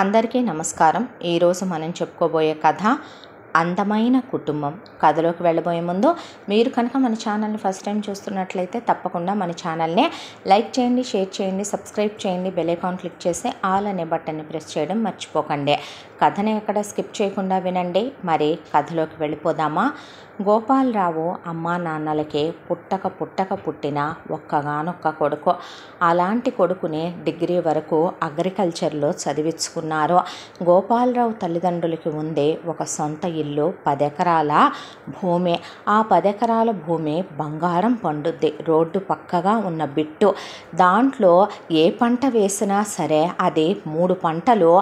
అందరికీ నమస్కారం ఈరోజు మనం చెప్పుకోబోయే కథ అందమైన కుటుంబం కథలోకి వెళ్ళబోయే ముందు మీరు కనుక మన ఛానల్ని ఫస్ట్ టైం చూస్తున్నట్లయితే తప్పకుండా మన ఛానల్ని లైక్ చేయండి షేర్ చేయండి సబ్స్క్రైబ్ చేయండి బెల్ ఐకాన్ క్లిక్ చేసి ఆల్ అనే బటన్ని ప్రెస్ చేయడం మర్చిపోకండి కథని ఎక్కడ స్కిప్ చేయకుండా వినండి మరి కథలోకి వెళ్ళిపోదామా గోపాలరావు అమ్మా నాన్నలకే పుట్టక పుట్టక పుట్టిన ఒక్కగానొక్క కొడుకు అలాంటి కొడుకుని డిగ్రీ వరకు అగ్రికల్చర్లో చదివించుకున్నారు గోపాలరావు తల్లిదండ్రులకి ఉండే ఒక సొంత ఇల్లు పదెకరాల భూమి ఆ పదెకరాల భూమి బంగారం పండుద్ది రోడ్డు పక్కగా ఉన్న బిట్టు దాంట్లో ఏ పంట వేసినా సరే అది మూడు పంటలు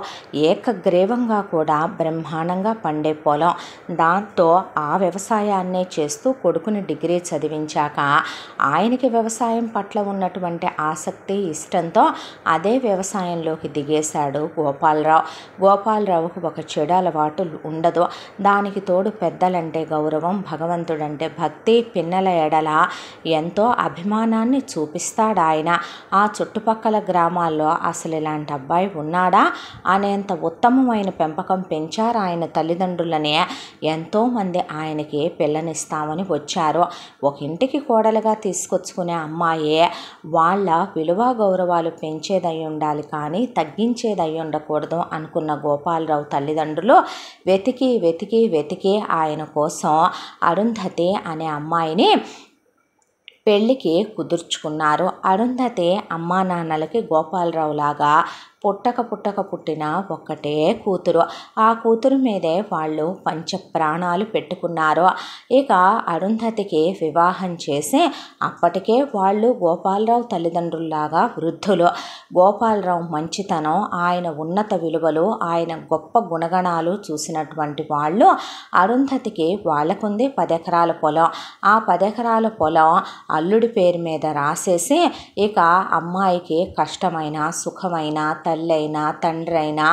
ఏకగ్రీవంగా కూడా బ్రహ్మాండంగా పండే పొలం దాంతో ఆ వ్యవసాయాన్నే చేస్తూ కొడుకుని డిగ్రీ చదివించాక ఆయనకి వ్యవసాయం పట్ల ఉన్నటువంటి ఆసక్తి ఇష్టంతో అదే వ్యవసాయంలోకి దిగేశాడు గోపాలరావు గోపాలరావుకు ఒక చెడు అలవాటు ఉండదు దానికి తోడు పెద్దలంటే గౌరవం భగవంతుడంటే భక్తి పిన్నల ఎడల ఎంతో అభిమానాన్ని చూపిస్తాడాయన ఆ చుట్టుపక్కల గ్రామాల్లో అసలు ఇలాంటి అబ్బాయి ఉన్నాడా అనేంత ఉత్తమమైన పెంపకం పెంచారు ఆయన తల్లిదండ్రులనే ఎంతోమంది ఆయనకి పిల్లనిస్తామని వచ్చారు ఒక ఇంటికి కోడలుగా తీసుకొచ్చుకునే అమ్మాయే వాళ్ళ విలువ గౌరవాలు పెంచేదై ఉండాలి కానీ తగ్గించేదై ఉండకూడదు అనుకున్న గోపాలరావు తల్లిదండ్రులు వెతికి వెతికి వెతికి వెతికి ఆయన కోసం అరుంధతి అనే అమ్మాయిని పెళ్ళికి కుదుర్చుకున్నారు అరుంధతి అమ్మా నాన్నలకి గోపాలరావు లాగా పుట్టక పుట్టక పుట్టిన ఒక్కటే కూతురు ఆ కూతురు మీదే వాళ్ళు పంచ ప్రాణాలు పెట్టుకున్నారు ఇక అరుంధతికి వివాహం చేసి అప్పటికే వాళ్ళు గోపాలరావు తల్లిదండ్రుల్లాగా వృద్ధులు గోపాలరావు మంచితనం ఆయన ఉన్నత విలువలు ఆయన గొప్ప గుణగణాలు చూసినటువంటి వాళ్ళు అరుంధతికి వాళ్ళకుంది పదెకరాల పొలం ఆ పదెకరాల పొలం అల్లుడి పేరు మీద రాసేసి ఇక అమ్మాయికి కష్టమైన సుఖమైన తల్లైనా అయినా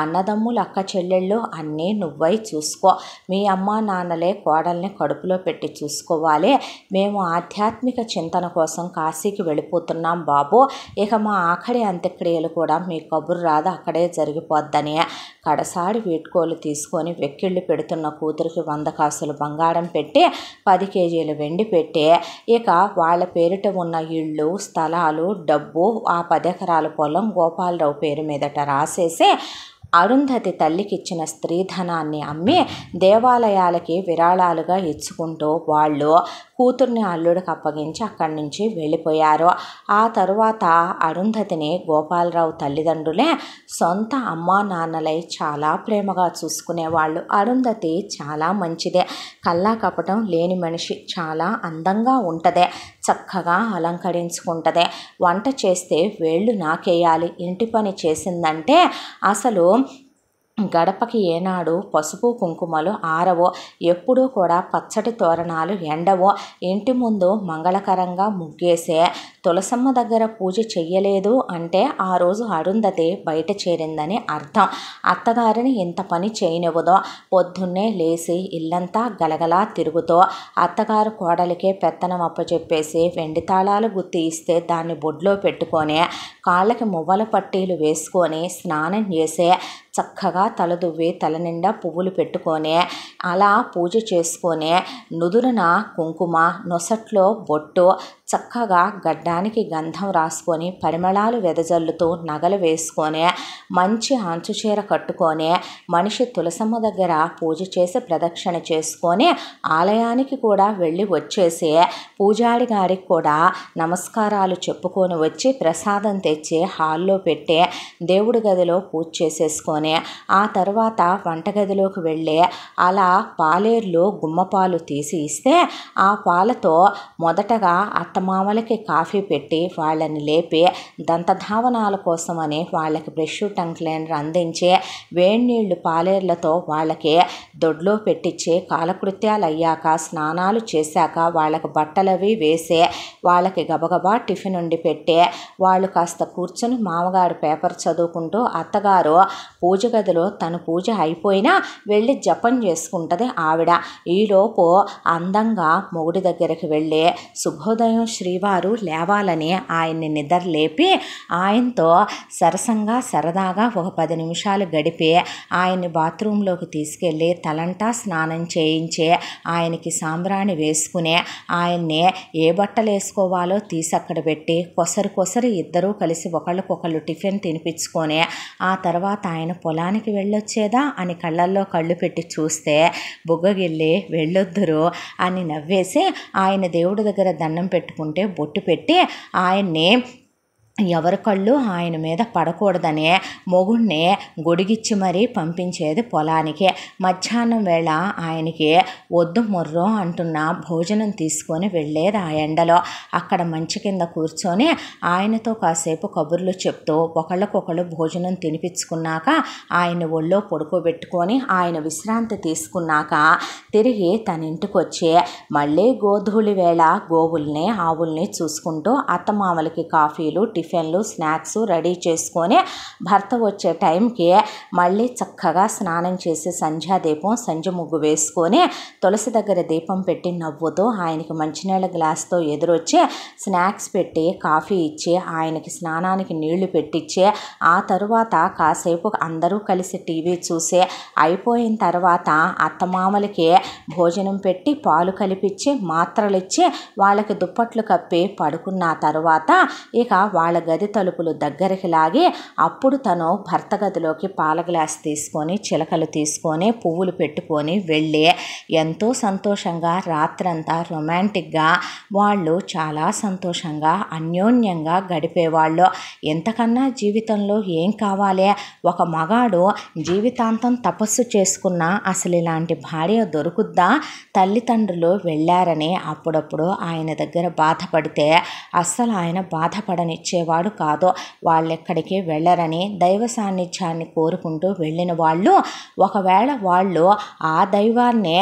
అన్నదమ్ములు అక్క చెల్లెళ్ళు అన్నీ నువ్వై చూసుకో మీ అమ్మ నాన్నలే కోడల్ని కడుపులో పెట్టి చూసుకోవాలి మేము ఆధ్యాత్మిక చింతన కోసం కాశీకి వెళ్ళిపోతున్నాం బాబు ఇక మా ఆఖరి అంత్యక్రియలు కూడా మీ కబురు రాదు అక్కడే జరిగిపోద్దని కడసాడి వీట్కోలు తీసుకొని వెక్కిళ్ళు పెడుతున్న కూతురికి వంద కాసులు బంగారం పెట్టి పది కేజీలు వెండి పెట్టి ఇక వాళ్ళ పేరిట ఉన్న ఇళ్ళు స్థలాలు డబ్బు ఆ పదెకరాల పొలం గోపాలరావు పేరు మీదట రాసేసే అరుంధతి తల్లికిచ్చిన స్త్రీధనాన్ని అమ్మి దేవాలయాలకి విరాళాలుగా ఇచ్చుకుంటూ వాళ్ళు కూతుర్ని అల్లుడికి అప్పగించి అక్కడి నుంచి వెళ్ళిపోయారు ఆ తరువాత అరుంధతిని గోపాలరావు తల్లిదండ్రులే సొంత అమ్మా నాన్నలై చాలా ప్రేమగా చూసుకునేవాళ్ళు అరుంధతి చాలా మంచిదే కల్లా కపటం లేని మనిషి చాలా అందంగా ఉంటుంది చక్కగా అలంకరించుకుంటుంది వంట చేస్తే వేళ్ళు నాకేయాలి ఇంటి పని చేసిందంటే అసలు గడపకి ఏనాడు పసుపు కుంకుమలు ఆరవో ఎప్పుడూ కూడా పచ్చటి తోరణాలు ఎండవో ఇంటి ముందు మంగళకరంగా ముగ్గేసే తులసమ్మ దగ్గర పూజ చెయ్యలేదు అంటే ఆ రోజు అరుంధతి బయట చేరిందని అర్థం అత్తగారిని ఇంత పని చేయనివ్వదో పొద్దున్నే లేచి ఇల్లంతా గలగలా తిరుగుతో అత్తగారు కోడలికే పెత్తనం అప్పచెప్పేసి వెండి తాళాలు గుత్తి ఇస్తే దాన్ని బొడ్లో పెట్టుకొని కాళ్ళకి మువ్వల పట్టీలు వేసుకొని స్నానం చేసే చక్కగా తలదువ్వి తల నిండా పువ్వులు పెట్టుకొని అలా పూజ చేసుకొని నుదురున కుంకుమ నొసట్లో బొట్టు చక్కగా గడ్డానికి గంధం రాసుకొని పరిమళాలు వెదజల్లుతూ నగలు వేసుకొని మంచి ఆంచు చీర కట్టుకొని మనిషి తులసమ్మ దగ్గర పూజ చేసి ప్రదక్షిణ చేసుకొని ఆలయానికి కూడా వెళ్ళి వచ్చేసి పూజారి గారికి కూడా నమస్కారాలు చెప్పుకొని వచ్చి ప్రసాదం తెచ్చి హాల్లో పెట్టి దేవుడి గదిలో పూజ చేసేసుకొని ఆ తర్వాత వంటగదిలోకి వెళ్ళి అలా పాలేరులో గుమ్మపాలు తీసి ఇస్తే ఆ పాలతో మొదటగా అత్త అత్తమామలకి కాఫీ పెట్టి వాళ్ళని లేపి దంతధావనాల కోసమని వాళ్ళకి బ్రష్ టంగ్ క్లీనర్ వేడి వేడినీళ్లు పాలేర్లతో వాళ్ళకి దొడ్లో పెట్టించి కాలకృత్యాలు అయ్యాక స్నానాలు చేశాక వాళ్ళకి బట్టలవి వేసి వాళ్ళకి గబగబా టిఫిన్ ఉండి పెట్టి వాళ్ళు కాస్త కూర్చొని మామగారు పేపర్ చదువుకుంటూ అత్తగారు పూజ గదిలో తన పూజ అయిపోయినా వెళ్ళి జపం చేసుకుంటుంది ఆవిడ ఈలోపు అందంగా మొగుడి దగ్గరికి వెళ్ళి శుభోదయం శ్రీవారు లేవాలని ఆయన్ని నిద్రలేపి ఆయనతో సరసంగా సరదాగా ఒక పది నిమిషాలు గడిపి ఆయన్ని బాత్రూంలోకి తీసుకెళ్ళి తలంటా స్నానం చేయించి ఆయనకి సాంబ్రాణి వేసుకుని ఆయన్ని ఏ బట్టలు వేసుకోవాలో తీసి అక్కడ పెట్టి కొసరు కొసరు ఇద్దరూ కలిసి ఒకళ్ళకొకళ్ళు టిఫిన్ తినిపించుకొని ఆ తర్వాత ఆయన పొలానికి వెళ్ళొచ్చేదా అని కళ్ళల్లో కళ్ళు పెట్టి చూస్తే బుగ్గగిల్లి వెళ్ళొద్దురు అని నవ్వేసి ఆయన దేవుడి దగ్గర దండం పెట్టుకుని పెట్టుకుంటే బొట్టు పెట్టి ఆయన్ని ఎవరి కళ్ళు ఆయన మీద పడకూడదనే మొగుణ్ణి గొడిగిచ్చి మరీ పంపించేది పొలానికి మధ్యాహ్నం వేళ ఆయనకి వద్దు మొర్రో అంటున్న భోజనం తీసుకొని వెళ్ళేది ఆ ఎండలో అక్కడ మంచి కింద కూర్చొని ఆయనతో కాసేపు కబుర్లు చెప్తూ ఒకళ్ళకొకళ్ళు భోజనం తినిపించుకున్నాక ఆయన ఒళ్ళో పడుకోబెట్టుకొని ఆయన విశ్రాంతి తీసుకున్నాక తిరిగి తన ఇంటికి వచ్చి మళ్ళీ గోధూళి వేళ గోవుల్ని ఆవుల్ని చూసుకుంటూ అత్తమామలకి కాఫీలు టిఫిన్ టిఫిన్లు స్నాక్స్ రెడీ చేసుకొని భర్త వచ్చే టైంకి మళ్ళీ చక్కగా స్నానం చేసి సంధ్యాదీపం సంజ ముగ్గు వేసుకొని తులసి దగ్గర దీపం పెట్టి నవ్వుతూ ఆయనకి మంచినీళ్ళ గ్లాస్తో ఎదురొచ్చి స్నాక్స్ పెట్టి కాఫీ ఇచ్చి ఆయనకి స్నానానికి నీళ్లు పెట్టించి ఆ తరువాత కాసేపు అందరూ కలిసి టీవీ చూసి అయిపోయిన తర్వాత అత్తమామలకి భోజనం పెట్టి పాలు కలిపించి మాత్రలు ఇచ్చి వాళ్ళకి దుప్పట్లు కప్పి పడుకున్న తర్వాత ఇక వాళ్ళ గది తలుపులు దగ్గరికి లాగి అప్పుడు తను భర్త గదిలోకి పాల గ్లాస్ తీసుకొని చిలకలు తీసుకొని పువ్వులు పెట్టుకొని వెళ్ళి ఎంతో సంతోషంగా రాత్రంతా రొమాంటిక్గా వాళ్ళు చాలా సంతోషంగా అన్యోన్యంగా గడిపేవాళ్ళు ఎంతకన్నా జీవితంలో ఏం కావాలి ఒక మగాడు జీవితాంతం తపస్సు చేసుకున్నా అసలు ఇలాంటి భార్య దొరుకుద్దా తల్లిదండ్రులు వెళ్ళారని అప్పుడప్పుడు ఆయన దగ్గర బాధపడితే అస్సలు ఆయన బాధపడనిచ్చే వచ్చేవాడు కాదో వాళ్ళెక్కడికి వెళ్ళరని దైవ సాన్నిధ్యాన్ని కోరుకుంటూ వెళ్ళిన వాళ్ళు ఒకవేళ వాళ్ళు ఆ దైవాన్నే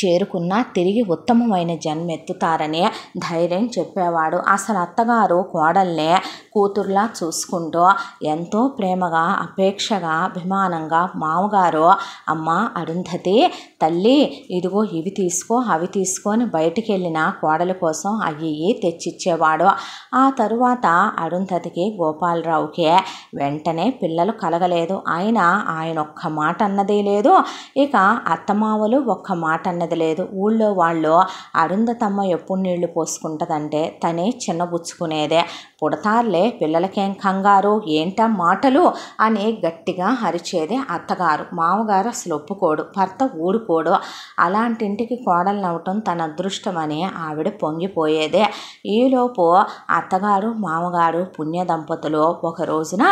చేరుకున్నా తిరిగి ఉత్తమమైన జన్మెత్తుతారని ధైర్యం చెప్పేవాడు అసలు అత్తగారు కోడల్నే కూతుర్లా చూసుకుంటూ ఎంతో ప్రేమగా అపేక్షగా అభిమానంగా మామగారు అమ్మ అరుంధతి తల్లి ఇదిగో ఇవి తీసుకో అవి తీసుకొని బయటికి వెళ్ళిన కోడల కోసం అయ్యి తెచ్చిచ్చేవాడు ఆ తరువాత అరుంధతికి గోపాలరావుకి వెంటనే పిల్లలు కలగలేదు ఆయన ఆయన ఒక్క మాట అన్నదే లేదు ఇక అత్తమావలు ఒక్క మాట అన్నది లేదు ఊళ్ళో వాళ్ళు అరుంధతమ్మ ఎప్పుడు నీళ్లు పోసుకుంటుందంటే తనే చిన్నబుచ్చుకునేదే పుడతారులే పిల్లలకేం కంగారు ఏంట మాటలు అని గట్టిగా అరిచేదే అత్తగారు మామగారు అసలు ఒప్పుకోడు భర్త ఊడుకోడు అలాంటింటికి కోడలు నవ్వటం తన అదృష్టమని ఆవిడ పొంగిపోయేదే ఈలోపు అత్తగారు మామగారు పుణ్య దంపతులు ఒక రోజున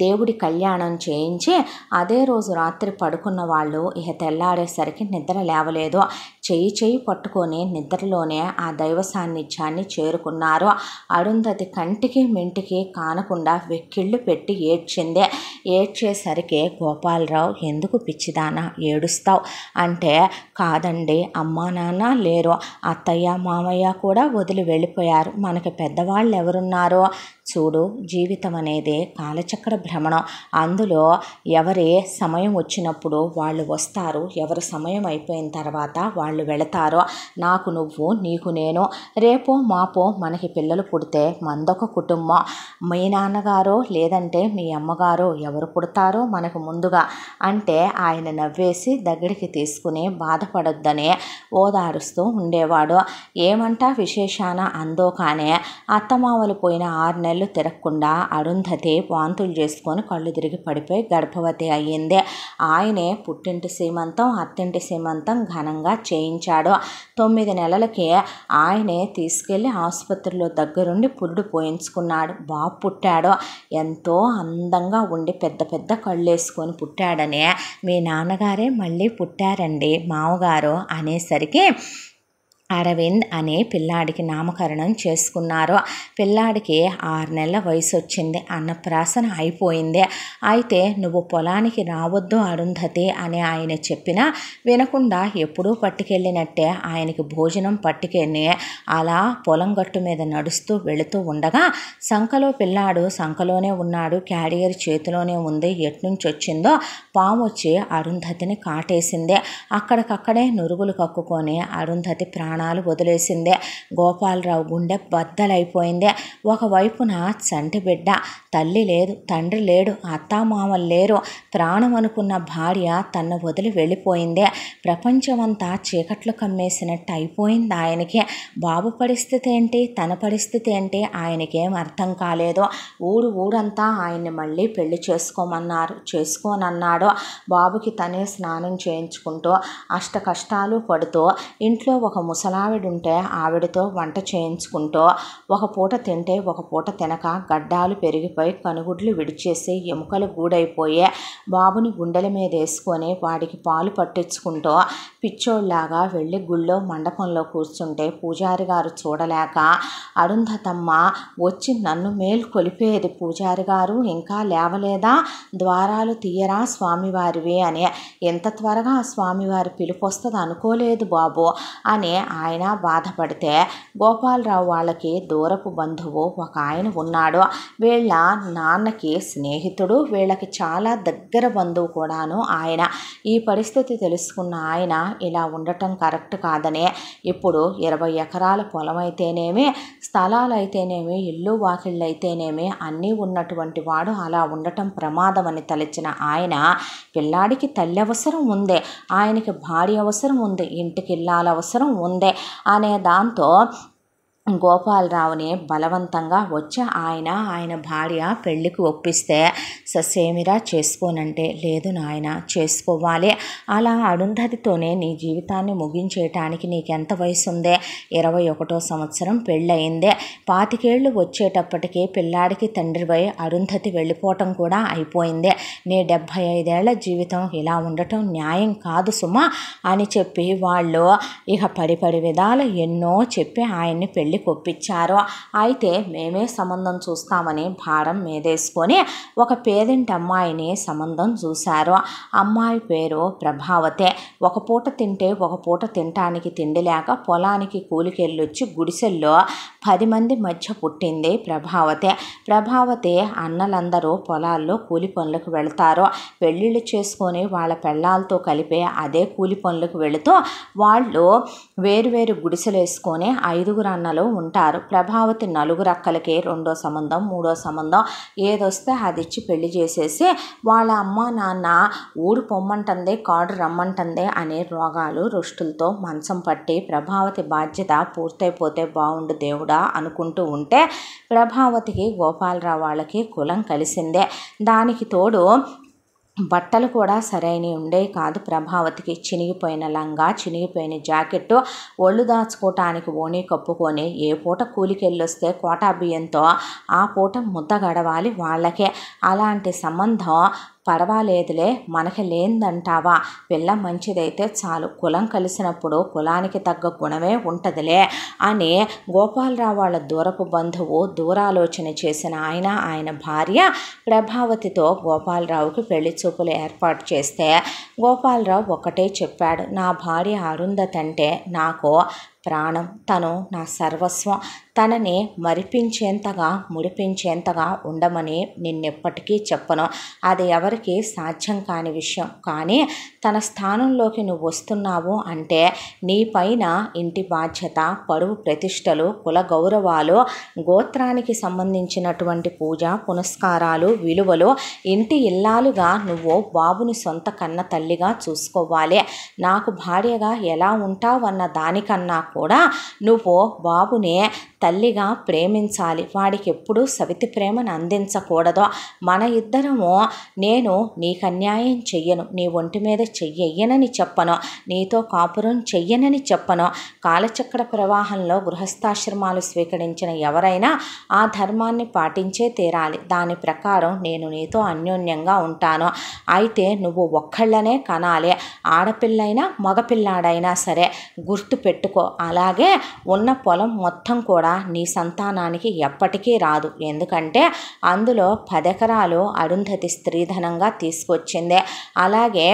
దేవుడి కళ్యాణం చేయించి అదే రోజు రాత్రి పడుకున్న వాళ్ళు ఇక తెల్లారేసరికి నిద్ర లేవలేదు చేయి చేయి పట్టుకొని నిద్రలోనే ఆ దైవ సాన్నిధ్యాన్ని చేరుకున్నారు అరుంధతి కంటికి మింటికి కానకుండా వెక్కిళ్ళు పెట్టి ఏడ్చిందే ఏడ్చేసరికి గోపాలరావు ఎందుకు పిచ్చిదానా ఏడుస్తావు అంటే కాదండి అమ్మా నాన్న లేరు అత్తయ్య మామయ్య కూడా వదిలి వెళ్ళిపోయారు మనకి పెద్దవాళ్ళు ఎవరున్నారో చూడు జీవితం అనేది కాలచక్ర భ్రమణం అందులో ఎవరి సమయం వచ్చినప్పుడు వాళ్ళు వస్తారు ఎవరు సమయం అయిపోయిన తర్వాత వాళ్ళు ఒకళ్ళు వెళతారో నాకు నువ్వు నీకు నేను రేపో మాపో మనకి పిల్లలు పుడితే మందొక కుటుంబం మీ నాన్నగారో లేదంటే మీ అమ్మగారో ఎవరు పుడతారో మనకు ముందుగా అంటే ఆయన నవ్వేసి దగ్గరికి తీసుకుని బాధపడొద్దని ఓదారుస్తూ ఉండేవాడు ఏమంటా విశేషాన అందో కానే అత్తమావలు పోయిన ఆరు నెలలు తిరగకుండా అరుంధతి వాంతులు చేసుకొని కళ్ళు తిరిగి పడిపోయి గర్భవతి అయ్యింది ఆయనే పుట్టింటి సీమంతం అత్తింటి సీమంతం ఘనంగా చే చేయించాడో తొమ్మిది నెలలకే ఆయనే తీసుకెళ్ళి ఆసుపత్రిలో దగ్గరుండి పురుడు పోయించుకున్నాడు బాబు పుట్టాడో ఎంతో అందంగా ఉండి పెద్ద పెద్ద కళ్ళు వేసుకొని పుట్టాడనే మీ నాన్నగారే మళ్ళీ పుట్టారండి మామగారు అనేసరికి అరవింద్ అనే పిల్లాడికి నామకరణం చేసుకున్నారు పిల్లాడికి ఆరు నెలల వయసు వచ్చింది అన్నప్రాసన అయిపోయింది అయితే నువ్వు పొలానికి రావద్దు అరుంధతి అని ఆయన చెప్పినా వినకుండా ఎప్పుడూ పట్టుకెళ్ళినట్టే ఆయనకి భోజనం పట్టుకెళ్ళి అలా పొలం గట్టు మీద నడుస్తూ వెళుతూ ఉండగా సంఖలో పిల్లాడు సంఖలోనే ఉన్నాడు క్యారియర్ చేతిలోనే ఉంది ఎట్నుంచి వచ్చిందో పాము వచ్చి అరుంధతిని కాటేసింది అక్కడికక్కడే నురుగులు కక్కుకొని అరుంధతి ప్రాణ ప్రాణాలు వదిలేసిందే గోపాలరావు గుండె బద్దలైపోయిందే ఒకవైపున చంటిబిడ్డ తల్లి లేదు తండ్రి లేడు అత్తామామలు లేరు ప్రాణం అనుకున్న భార్య తన్ను వదిలి వెళ్ళిపోయిందే ప్రపంచమంతా చీకట్లు కమ్మేసినట్టు అయిపోయింది ఆయనకి బాబు పరిస్థితి ఏంటి తన పరిస్థితి ఏంటి ఆయనకేం అర్థం కాలేదు ఊరు ఊరంతా ఆయన్ని మళ్ళీ పెళ్లి చేసుకోమన్నారు చేసుకోనన్నాడు బాబుకి తనే స్నానం చేయించుకుంటూ అష్ట కష్టాలు పడుతూ ఇంట్లో ఒక ఉంటే ఆవిడతో వంట చేయించుకుంటూ ఒక పూట తింటే ఒక పూట తినక గడ్డాలు పెరిగిపోయి బయట కనుగుడ్లు విడిచేసే ఎముకలు గూడైపోయే బాబుని గుండెల మీద వేసుకొని వాడికి పాలు పట్టించుకుంటూ పిచ్చోళ్లాగా వెళ్ళి గుళ్ళో మండపంలో కూర్చుంటే పూజారి గారు చూడలేక అరుంధతమ్మ వచ్చి నన్ను మేలు కొలిపేది పూజారి గారు ఇంకా లేవలేదా ద్వారాలు తీయరా స్వామివారివి అని ఎంత త్వరగా స్వామివారి పిలుపు వస్తుంది అనుకోలేదు బాబు అని ఆయన బాధపడితే గోపాలరావు వాళ్ళకి దూరపు బంధువు ఒక ఆయన ఉన్నాడు వీళ్ళ నాన్నకి స్నేహితుడు వీళ్ళకి చాలా దగ్గర బంధువు కూడాను ఆయన ఈ పరిస్థితి తెలుసుకున్న ఆయన ఇలా ఉండటం కరెక్ట్ కాదనే ఇప్పుడు ఇరవై ఎకరాల పొలం అయితేనేమి స్థలాలు అయితేనేమి ఇల్లు వాకిళ్ళు అయితేనేమి అన్నీ ఉన్నటువంటి వాడు అలా ఉండటం ప్రమాదం అని తలచిన ఆయన పిల్లాడికి తల్లి అవసరం ఉందే ఆయనకి భార్య అవసరం ఉంది ఇంటికి ఇల్లాల అవసరం ఉందే అనే దాంతో గోపాలరావుని బలవంతంగా వచ్చి ఆయన ఆయన భార్య పెళ్ళికి ఒప్పిస్తే ససేమిరా చేసుకోనంటే లేదు నాయన చేసుకోవాలి అలా అరుంధతితోనే నీ జీవితాన్ని ముగించేయటానికి నీకెంత వయసు ఉందే ఇరవై ఒకటో సంవత్సరం పెళ్ళయిందే పాతికేళ్ళు వచ్చేటప్పటికే పిల్లాడికి తండ్రిపై అరుంధతి వెళ్ళిపోవటం కూడా అయిపోయిందే నీ డెబ్భై ఐదేళ్ల జీవితం ఇలా ఉండటం న్యాయం కాదు సుమా అని చెప్పి వాళ్ళు ఇక పడిపడి విధాలు ఎన్నో చెప్పి ఆయన్ని పెళ్ళి పెళ్లి ఒప్పించారు అయితే మేమే సంబంధం చూస్తామని భారం మీదేసుకొని ఒక పేదింటి అమ్మాయిని సంబంధం చూశారు అమ్మాయి పేరు ప్రభావతే ఒక పూట తింటే ఒక పూట తినటానికి తిండి లేక పొలానికి కూలికెళ్ళొచ్చి గుడిసెల్లో పది మంది మధ్య పుట్టింది ప్రభావతే ప్రభావతే అన్నలందరూ పొలాల్లో కూలి పనులకు వెళ్తారు పెళ్ళిళ్ళు చేసుకొని వాళ్ళ పెళ్ళాలతో కలిపే అదే కూలి పనులకు వెళుతూ వాళ్ళు వేరు వేరు గుడిసెలు వేసుకొని ఐదుగురు అన్నలు సంబంధాలు ఉంటారు ప్రభావతి నలుగురు అక్కలకే రెండో సంబంధం మూడో సంబంధం ఏదొస్తే అది ఇచ్చి పెళ్లి చేసేసి వాళ్ళ అమ్మ నాన్న ఊడు పొమ్మంటందే కాడు రమ్మంటందే అనే రోగాలు రుష్టులతో మంచం పట్టి ప్రభావతి బాధ్యత పూర్తయిపోతే బాగుండు దేవుడా అనుకుంటూ ఉంటే ప్రభావతికి గోపాలరావు వాళ్ళకి కులం కలిసిందే దానికి తోడు బట్టలు కూడా సరైన ఉండేవి కాదు ప్రభావతికి చినిగిపోయిన లంగా చినిగిపోయిన జాకెట్టు ఒళ్ళు దాచుకోవటానికి ఓని కప్పుకొని ఏ పూట కూలికెళ్ళొస్తే కోటా బియ్యంతో ఆ పూట ముద్ద గడవాలి వాళ్ళకే అలాంటి సంబంధం పర్వాలేదులే మనకి లేందంటావా పిల్ల మంచిదైతే చాలు కులం కలిసినప్పుడు కులానికి తగ్గ గుణమే ఉంటుందిలే అని గోపాలరావు వాళ్ళ దూరపు బంధువు దూరాలోచన చేసిన ఆయన ఆయన భార్య ప్రభావతితో గోపాలరావుకి పెళ్లి చూపులు ఏర్పాటు చేస్తే గోపాలరావు ఒకటే చెప్పాడు నా భార్య అరుంధతంటే నాకు ప్రాణం తను నా సర్వస్వం తనని మరిపించేంతగా ముడిపించేంతగా ఉండమని నిన్నెప్పటికీ చెప్పను అది ఎవరికి సాధ్యం కాని విషయం కానీ తన స్థానంలోకి నువ్వు వస్తున్నావు అంటే నీపైన ఇంటి బాధ్యత పరువు ప్రతిష్టలు కుల గౌరవాలు గోత్రానికి సంబంధించినటువంటి పూజ పునస్కారాలు విలువలు ఇంటి ఇల్లాలుగా నువ్వు బాబుని సొంత కన్న తల్లిగా చూసుకోవాలి నాకు భార్యగా ఎలా ఉంటావన్న దానికన్నా కూడా నువ్వు బాబునే తల్లిగా ప్రేమించాలి వాడికి ఎప్పుడు సవితి ప్రేమను అందించకూడదు మన ఇద్దరము నేను నీకు అన్యాయం చెయ్యను నీ ఒంటి మీద చెయ్యనని చెప్పను నీతో కాపురం చెయ్యనని చెప్పను కాలచక్ర ప్రవాహంలో గృహస్థాశ్రమాలు స్వీకరించిన ఎవరైనా ఆ ధర్మాన్ని పాటించే తీరాలి దాని ప్రకారం నేను నీతో అన్యోన్యంగా ఉంటాను అయితే నువ్వు ఒక్కళ్ళనే కనాలి ఆడపిల్లైనా మగపిల్లాడైనా సరే గుర్తు పెట్టుకో అలాగే ఉన్న పొలం మొత్తం కూడా నీ సంతానానికి ఎప్పటికీ రాదు ఎందుకంటే అందులో పదెకరాలు అరుంధతి స్త్రీధనంగా తీసుకొచ్చిందే అలాగే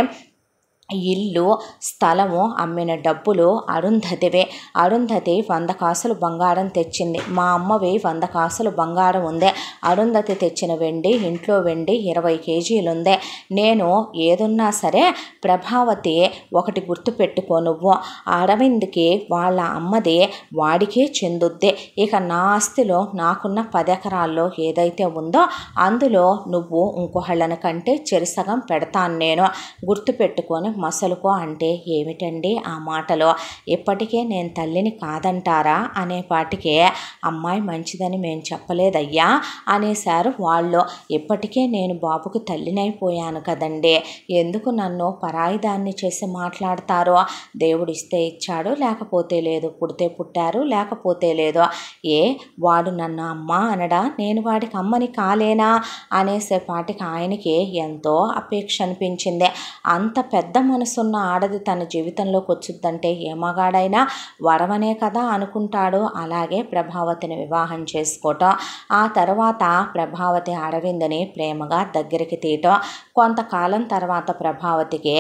ఇల్లు స్థలము అమ్మిన డబ్బులు అరుంధతివే అరుంధతి వంద కాసులు బంగారం తెచ్చింది మా అమ్మవి వంద కాసులు బంగారం ఉందే అరుంధతి తెచ్చిన వెండి ఇంట్లో వెండి ఇరవై కేజీలుందే నేను ఏదున్నా సరే ప్రభావతి ఒకటి గుర్తుపెట్టుకో నువ్వు అరవింద్కి వాళ్ళ అమ్మది వాడికి చెందుద్ది ఇక నా ఆస్తిలో నాకున్న పదెకరాల్లో ఏదైతే ఉందో అందులో నువ్వు ఇంకోహళ్ళని కంటే చెరుసగం పెడతాను నేను గుర్తుపెట్టుకొని మసలుకో అంటే ఏమిటండి ఆ మాటలో ఇప్పటికే నేను తల్లిని కాదంటారా అనే పాటికే అమ్మాయి మంచిదని మేము చెప్పలేదయ్యా అనేశారు వాళ్ళు ఇప్పటికే నేను బాబుకు తల్లినైపోయాను కదండి ఎందుకు నన్ను పరాయిదాన్ని చేసి మాట్లాడతారో దేవుడిస్తే ఇచ్చాడు లేకపోతే లేదు పుడితే పుట్టారు లేకపోతే లేదు ఏ వాడు నన్ను అమ్మ అనడా నేను వాడికి అమ్మని కాలేనా అనేసే పాటికి ఆయనకి ఎంతో అపేక్ష అనిపించింది అంత పెద్ద మనసున్న ఆడది తన జీవితంలోకి వచ్చుద్దంటే ఏమగాడైనా వరమనే కదా అనుకుంటాడు అలాగే ప్రభావతిని వివాహం చేసుకోవటం ఆ తర్వాత ప్రభావతి అరవిందని ప్రేమగా దగ్గరికి తీయటం కొంతకాలం తర్వాత ప్రభావతికి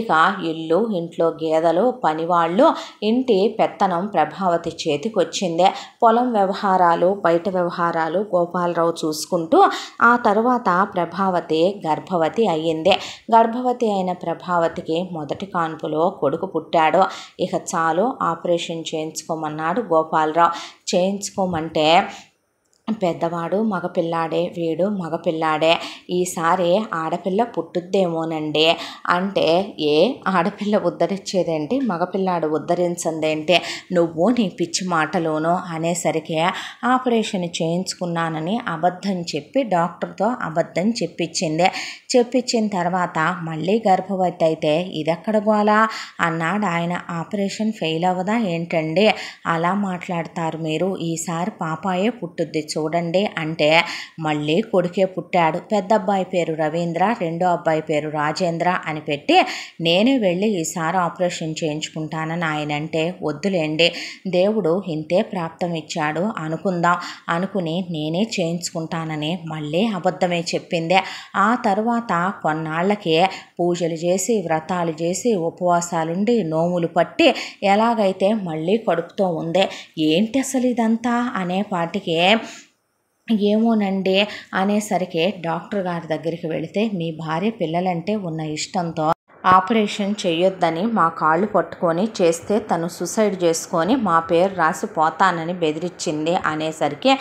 ఇక ఇల్లు ఇంట్లో గేదెలు పనివాళ్ళు ఇంటి పెత్తనం ప్రభావతి చేతికొచ్చిందే పొలం వ్యవహారాలు బయట వ్యవహారాలు గోపాలరావు చూసుకుంటూ ఆ తర్వాత ప్రభావతి గర్భవతి అయ్యిందే గర్భవతి అయిన ప్రభావతి అతడికి మొదటి కాన్పులో కొడుకు పుట్టాడు ఇక చాలు ఆపరేషన్ చేయించుకోమన్నాడు గోపాలరావు చేయించుకోమంటే పెద్దవాడు మగపిల్లాడే వీడు మగపిల్లాడే ఈసారి ఆడపిల్ల పుట్టుద్దేమోనండి అంటే ఏ ఆడపిల్ల ఉద్ధరించేదేంటి మగపిల్లాడు ఉద్ధరించిందేంటి నువ్వు నీ పిచ్చి మాటలోను అనేసరికి ఆపరేషన్ చేయించుకున్నానని అబద్ధం చెప్పి డాక్టర్తో అబద్ధం చెప్పించింది చెప్పించిన తర్వాత మళ్ళీ గర్భవతి అయితే ఇదెక్కడ గోలా అన్నాడు ఆయన ఆపరేషన్ ఫెయిల్ అవ్వదా ఏంటండి అలా మాట్లాడతారు మీరు ఈసారి పాపాయే పుట్టుద్ది చూడండి అంటే మళ్ళీ కొడుకే పుట్టాడు పెద్ద అబ్బాయి పేరు రవీంద్ర రెండో అబ్బాయి పేరు రాజేంద్ర అని పెట్టి నేను వెళ్ళి ఈసారి ఆపరేషన్ చేయించుకుంటానని ఆయన అంటే వద్దులేండి దేవుడు ఇంతే ప్రాప్తం ఇచ్చాడు అనుకుందాం అనుకుని నేనే చేయించుకుంటానని మళ్ళీ అబద్ధమే చెప్పిందే ఆ తర్వాత కొన్నాళ్ళకి పూజలు చేసి వ్రతాలు చేసి ఉపవాసాలుండి నోములు పట్టి ఎలాగైతే మళ్ళీ కడుపుతో ఉందే ఏంటి అసలు ఇదంతా అనే పాటికి ఏమోనండి అనేసరికి డాక్టర్ గారి దగ్గరికి వెళితే మీ భార్య పిల్లలంటే ఉన్న ఇష్టంతో ఆపరేషన్ చేయొద్దని మా కాళ్ళు పట్టుకొని చేస్తే తను సూసైడ్ చేసుకొని మా పేరు రాసి పోతానని బెదిరించింది అనేసరికి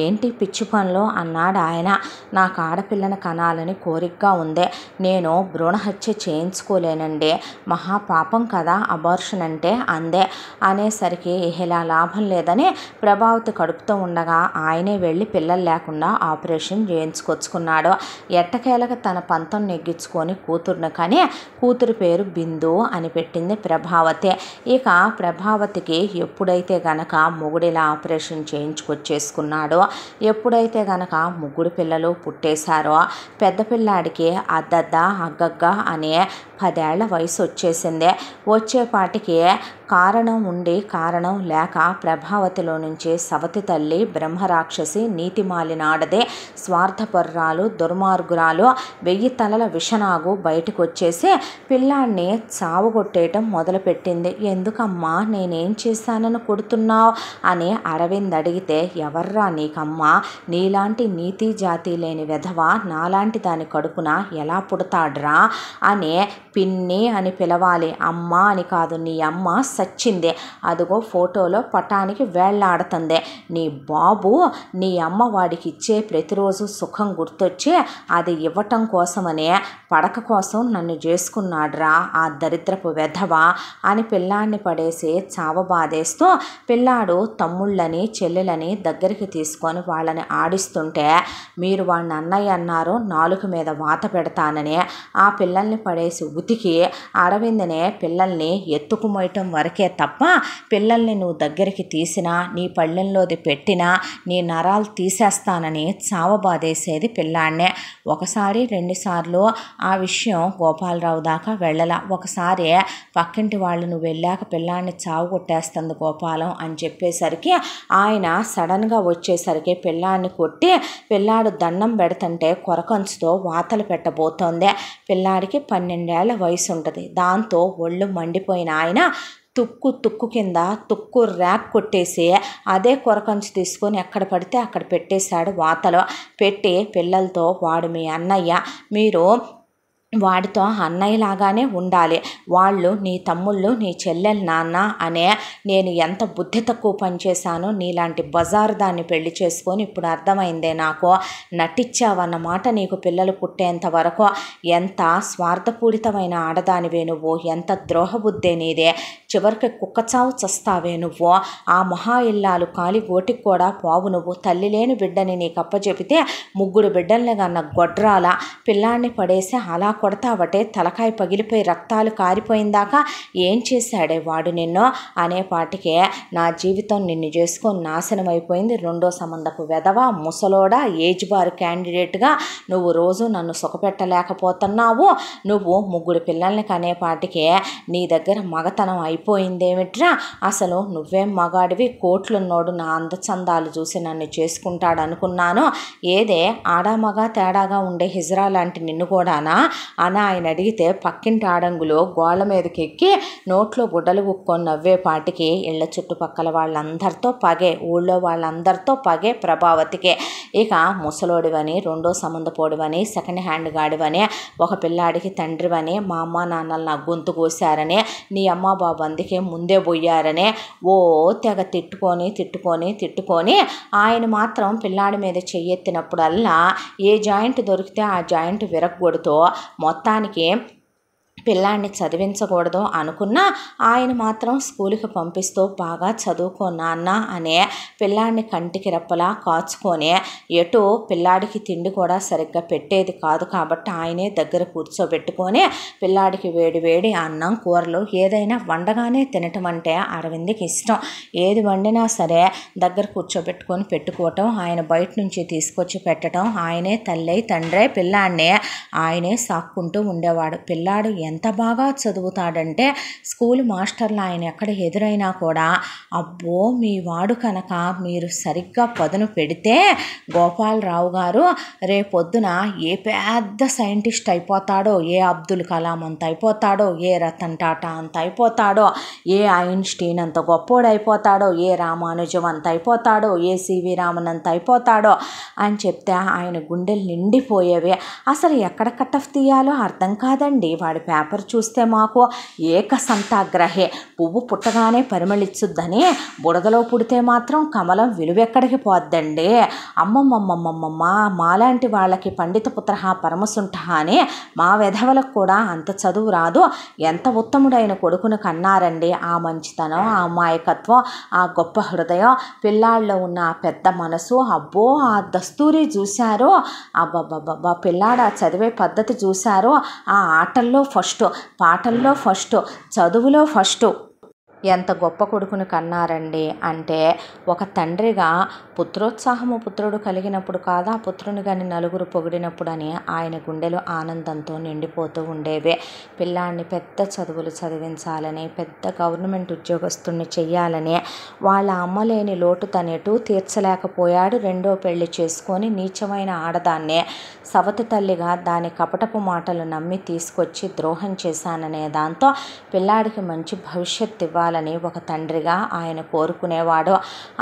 ఏంటి పిచ్చి పనులు అన్నాడు ఆయన నాకు ఆడపిల్లను కనాలని కోరికగా ఉందే నేను భ్రూణహత్య చేయించుకోలేనండి మహా పాపం కదా అబార్షన్ అంటే అందే అనేసరికి ఇలా లాభం లేదని ప్రభావతి కడుపుతూ ఉండగా ఆయనే వెళ్ళి పిల్లలు లేకుండా ఆపరేషన్ చేయించుకొచ్చుకున్నాడు ఎట్టకేలకు తన పంతం నెగ్గించుకొని కూతుర్ను కానీ కూతురు పేరు బిందు అని పెట్టింది ప్రభావతి ఇక ప్రభావతికి ఎప్పుడైతే గనక మొగుడిలా ఆపరేషన్ చేయించుకొచ్చేసుకున్నాడో ఎప్పుడైతే గనక ముగ్గురు పిల్లలు పుట్టేశారో పెద్ద పిల్లాడికి అద్దద్ద అగ్గగ్గ అనే పదేళ్ల వయసు వచ్చేసింది వచ్చేపాటికి కారణం ఉండి కారణం లేక ప్రభావతిలో నుంచి సవతి తల్లి బ్రహ్మరాక్షసి నీతిమాలినాడదే స్వార్థపర్రాలు దుర్మార్గురాలు వెయ్యి తలల విషనాగు బయటకు వచ్చేసి పిల్లాన్ని కొట్టేయటం మొదలుపెట్టింది ఎందుకమ్మా నేనేం చేశానని కొడుతున్నావు అని అరవింద్ అడిగితే ఎవర్రా నీకమ్మా నీలాంటి నీతి జాతి లేని విధవ నాలాంటి దాని కడుపున ఎలా పుడతాడ్రా అనే పిన్ని అని పిలవాలి అమ్మ అని కాదు నీ అమ్మ సచ్చింది అదిగో ఫోటోలో పటానికి వేళ్లాడుతుంది నీ బాబు నీ అమ్మ వాడికి ఇచ్చే ప్రతిరోజు సుఖం గుర్తొచ్చి అది ఇవ్వటం కోసమనే పడక కోసం నన్ను చేసుకు చేసుకున్నాడ్రా ఆ దరిద్రపు వెధవ అని పిల్లాన్ని పడేసి బాధేస్తూ పిల్లాడు తమ్ముళ్ళని చెల్లెలని దగ్గరికి తీసుకొని వాళ్ళని ఆడిస్తుంటే మీరు వాడిని అన్నయ్య అన్నారు నాలుగు మీద వాత పెడతానని ఆ పిల్లల్ని పడేసి ఉతికి అరవిందనే పిల్లల్ని ఎత్తుకుమోయటం వరకే తప్ప పిల్లల్ని నువ్వు దగ్గరికి తీసినా నీ పళ్ళెంలోది పెట్టినా నీ నరాలు తీసేస్తానని బాధేసేది పిల్లాడినే ఒకసారి రెండుసార్లు ఆ విషయం గోపాలరావు దాకా వెళ్ళలా ఒకసారి పక్కింటి వాళ్ళు నువ్వు వెళ్ళాక పిల్లాన్ని చావు కొట్టేస్తుంది గోపాలం అని చెప్పేసరికి ఆయన సడన్గా వచ్చేసరికి పిల్లాన్ని కొట్టి పిల్లాడు దండం పెడుతుంటే కొరకంచుతో వాతలు పెట్టబోతోంది పిల్లాడికి పన్నెండేళ్ల వయసు ఉంటుంది దాంతో ఒళ్ళు మండిపోయిన ఆయన తుక్కు తుక్కు కింద తుక్కు ర్యాక్ కొట్టేసి అదే కొరకంచు తీసుకొని ఎక్కడ పడితే అక్కడ పెట్టేశాడు వాతలో పెట్టి పిల్లలతో వాడు మీ అన్నయ్య మీరు వాడితో అన్నయ్యలాగానే ఉండాలి వాళ్ళు నీ తమ్ముళ్ళు నీ చెల్లెలు నాన్న అనే నేను ఎంత బుద్ధి తక్కువ పనిచేశానో నీలాంటి బజారు దాన్ని పెళ్లి చేసుకొని ఇప్పుడు అర్థమైందే నాకు నటించావన్నమాట నీకు పిల్లలు పుట్టేంత వరకు ఎంత స్వార్థపూరితమైన ఆడదానివే నువ్వు ఎంత ద్రోహబుద్ధే నీదే చివరికి కుక్కచావు చస్తావే నువ్వు ఆ మహా ఇల్లాలు కాలి ఓటికి కూడా పోవు నువ్వు తల్లి లేని బిడ్డని నీకు అప్పచెపితే ముగ్గురు బిడ్డల్ని కన్నా గొడ్రాల పిల్లాన్ని పడేసి అలా కొడతావటే తలకాయ పగిలిపోయి రక్తాలు కారిపోయిందాక ఏం చేశాడే వాడు నిన్ను అనే పాటికే నా జీవితం నిన్ను చేసుకొని నాశనం అయిపోయింది రెండో సంబంధపు వెధవ ముసలోడ ఏజ్ బార్ క్యాండిడేట్గా నువ్వు రోజు నన్ను సుఖపెట్టలేకపోతున్నావు నువ్వు ముగ్గురు పిల్లల్ని కనే పాటికే నీ దగ్గర మగతనం అయిపోయిందేమిట్రా అసలు నువ్వేం మగాడివి కోట్లున్నోడు నా అందచందాలు చూసి నన్ను చేసుకుంటాడు అనుకున్నాను ఏదే ఆడామగా తేడాగా ఉండే హిజ్రా లాంటి నిన్ను కూడానా అని ఆయన అడిగితే పక్కింటి ఆడంగులు గోళ్ళ మీదకి ఎక్కి నోట్లో గుడ్డలు కుక్కొని నవ్వే పాటికి ఇళ్ల చుట్టుపక్కల వాళ్ళందరితో పగే ఊళ్ళో వాళ్ళందరితో పగే ప్రభావతికే ఇక ముసలోడివని రెండో సంబంధపోడివని సెకండ్ హ్యాండ్ గాడివని ఒక పిల్లాడికి తండ్రివని మా అమ్మ నాన్నలు నా గొంతు కోసారని నీ అమ్మ బాబు అందుకే ముందే పోయారని ఓ తెగ తిట్టుకొని తిట్టుకొని తిట్టుకొని ఆయన మాత్రం పిల్లాడి మీద చెయ్యెత్తినప్పుడల్లా ఏ జాయింట్ దొరికితే ఆ జాయింట్ విరగొడుతూ మొత్తానికి పిల్లాన్ని చదివించకూడదు అనుకున్నా ఆయన మాత్రం స్కూల్కి పంపిస్తూ బాగా చదువుకో నాన్న అనే పిల్లాన్ని కంటికి రెప్పలా కాచుకొని ఎటు పిల్లాడికి తిండి కూడా సరిగ్గా పెట్టేది కాదు కాబట్టి ఆయనే దగ్గర కూర్చోబెట్టుకొని పిల్లాడికి వేడి వేడి అన్నం కూరలు ఏదైనా వండగానే తినటం అంటే అరవింద్కి ఇష్టం ఏది వండినా సరే దగ్గర కూర్చోబెట్టుకొని పెట్టుకోవటం ఆయన బయట నుంచి తీసుకొచ్చి పెట్టడం ఆయనే తల్లి తండ్రి పిల్లాడిని ఆయనే సాక్కుంటూ ఉండేవాడు పిల్లాడు ఎంత బాగా చదువుతాడంటే స్కూల్ మాస్టర్లు ఆయన ఎక్కడ ఎదురైనా కూడా అబ్బో మీ వాడు కనుక మీరు సరిగ్గా పదును పెడితే గోపాలరావు గారు రేపొద్దున ఏ పెద్ద సైంటిస్ట్ అయిపోతాడో ఏ అబ్దుల్ కలాం అంత అయిపోతాడో ఏ రతన్ టాటా అంత అయిపోతాడో ఏ ఐన్స్టీన్ అంత గొప్పోడైపోతాడో ఏ రామానుజం అంత అయిపోతాడో ఏ సివి రామన్ అంత అయిపోతాడో అని చెప్తే ఆయన గుండెలు నిండిపోయేవి అసలు ఎక్కడ కట్ ఆఫ్ తీయాలో అర్థం కాదండి వాడి పేపర్ చూస్తే మాకు ఏకసంతాగ్రహే పువ్వు పుట్టగానే పరిమళిచ్చుద్దని బుడగలో పుడితే మాత్రం కమలం విలువెక్కడికి పోద్దండి అమ్మమ్మమ్మమ్మమ్మ మాలాంటి వాళ్ళకి పండిత పుత్ర పరమసుంఠ అని మా వెధవలకు కూడా అంత చదువు రాదు ఎంత ఉత్తముడైన కొడుకును కన్నారండి ఆ మంచితనం ఆ మాయకత్వం ఆ గొప్ప హృదయం పిల్లాళ్ళలో ఉన్న ఆ పెద్ద మనసు అబ్బో ఆ దస్తూరి చూశారు అబ్బబ్బబ్బబ్బా పిల్లాడు ఆ చదివే పద్ధతి చూశారో ఆ ఆటల్లో ఫస్ట్ ఫస్ట్ పాటల్లో ఫస్ట్ చదువులో ఫస్ట్ ఎంత గొప్ప కొడుకును కన్నారండి అంటే ఒక తండ్రిగా పుత్రోత్సాహము పుత్రుడు కలిగినప్పుడు కాదా పుత్రుని కానీ నలుగురు పొగిడినప్పుడు అని ఆయన గుండెలు ఆనందంతో నిండిపోతూ ఉండేవే పిల్లాన్ని పెద్ద చదువులు చదివించాలని పెద్ద గవర్నమెంట్ ఉద్యోగస్తుని చెయ్యాలని వాళ్ళ అమ్మ లేని లోటు తనెటు తీర్చలేకపోయాడు రెండో పెళ్లి చేసుకొని నీచమైన ఆడదాన్నే సవతి తల్లిగా దాని కపటపు మాటలు నమ్మి తీసుకొచ్చి ద్రోహం చేశాననే దాంతో పిల్లాడికి మంచి భవిష్యత్తు ఇవ్వాలని ఒక తండ్రిగా ఆయన కోరుకునేవాడు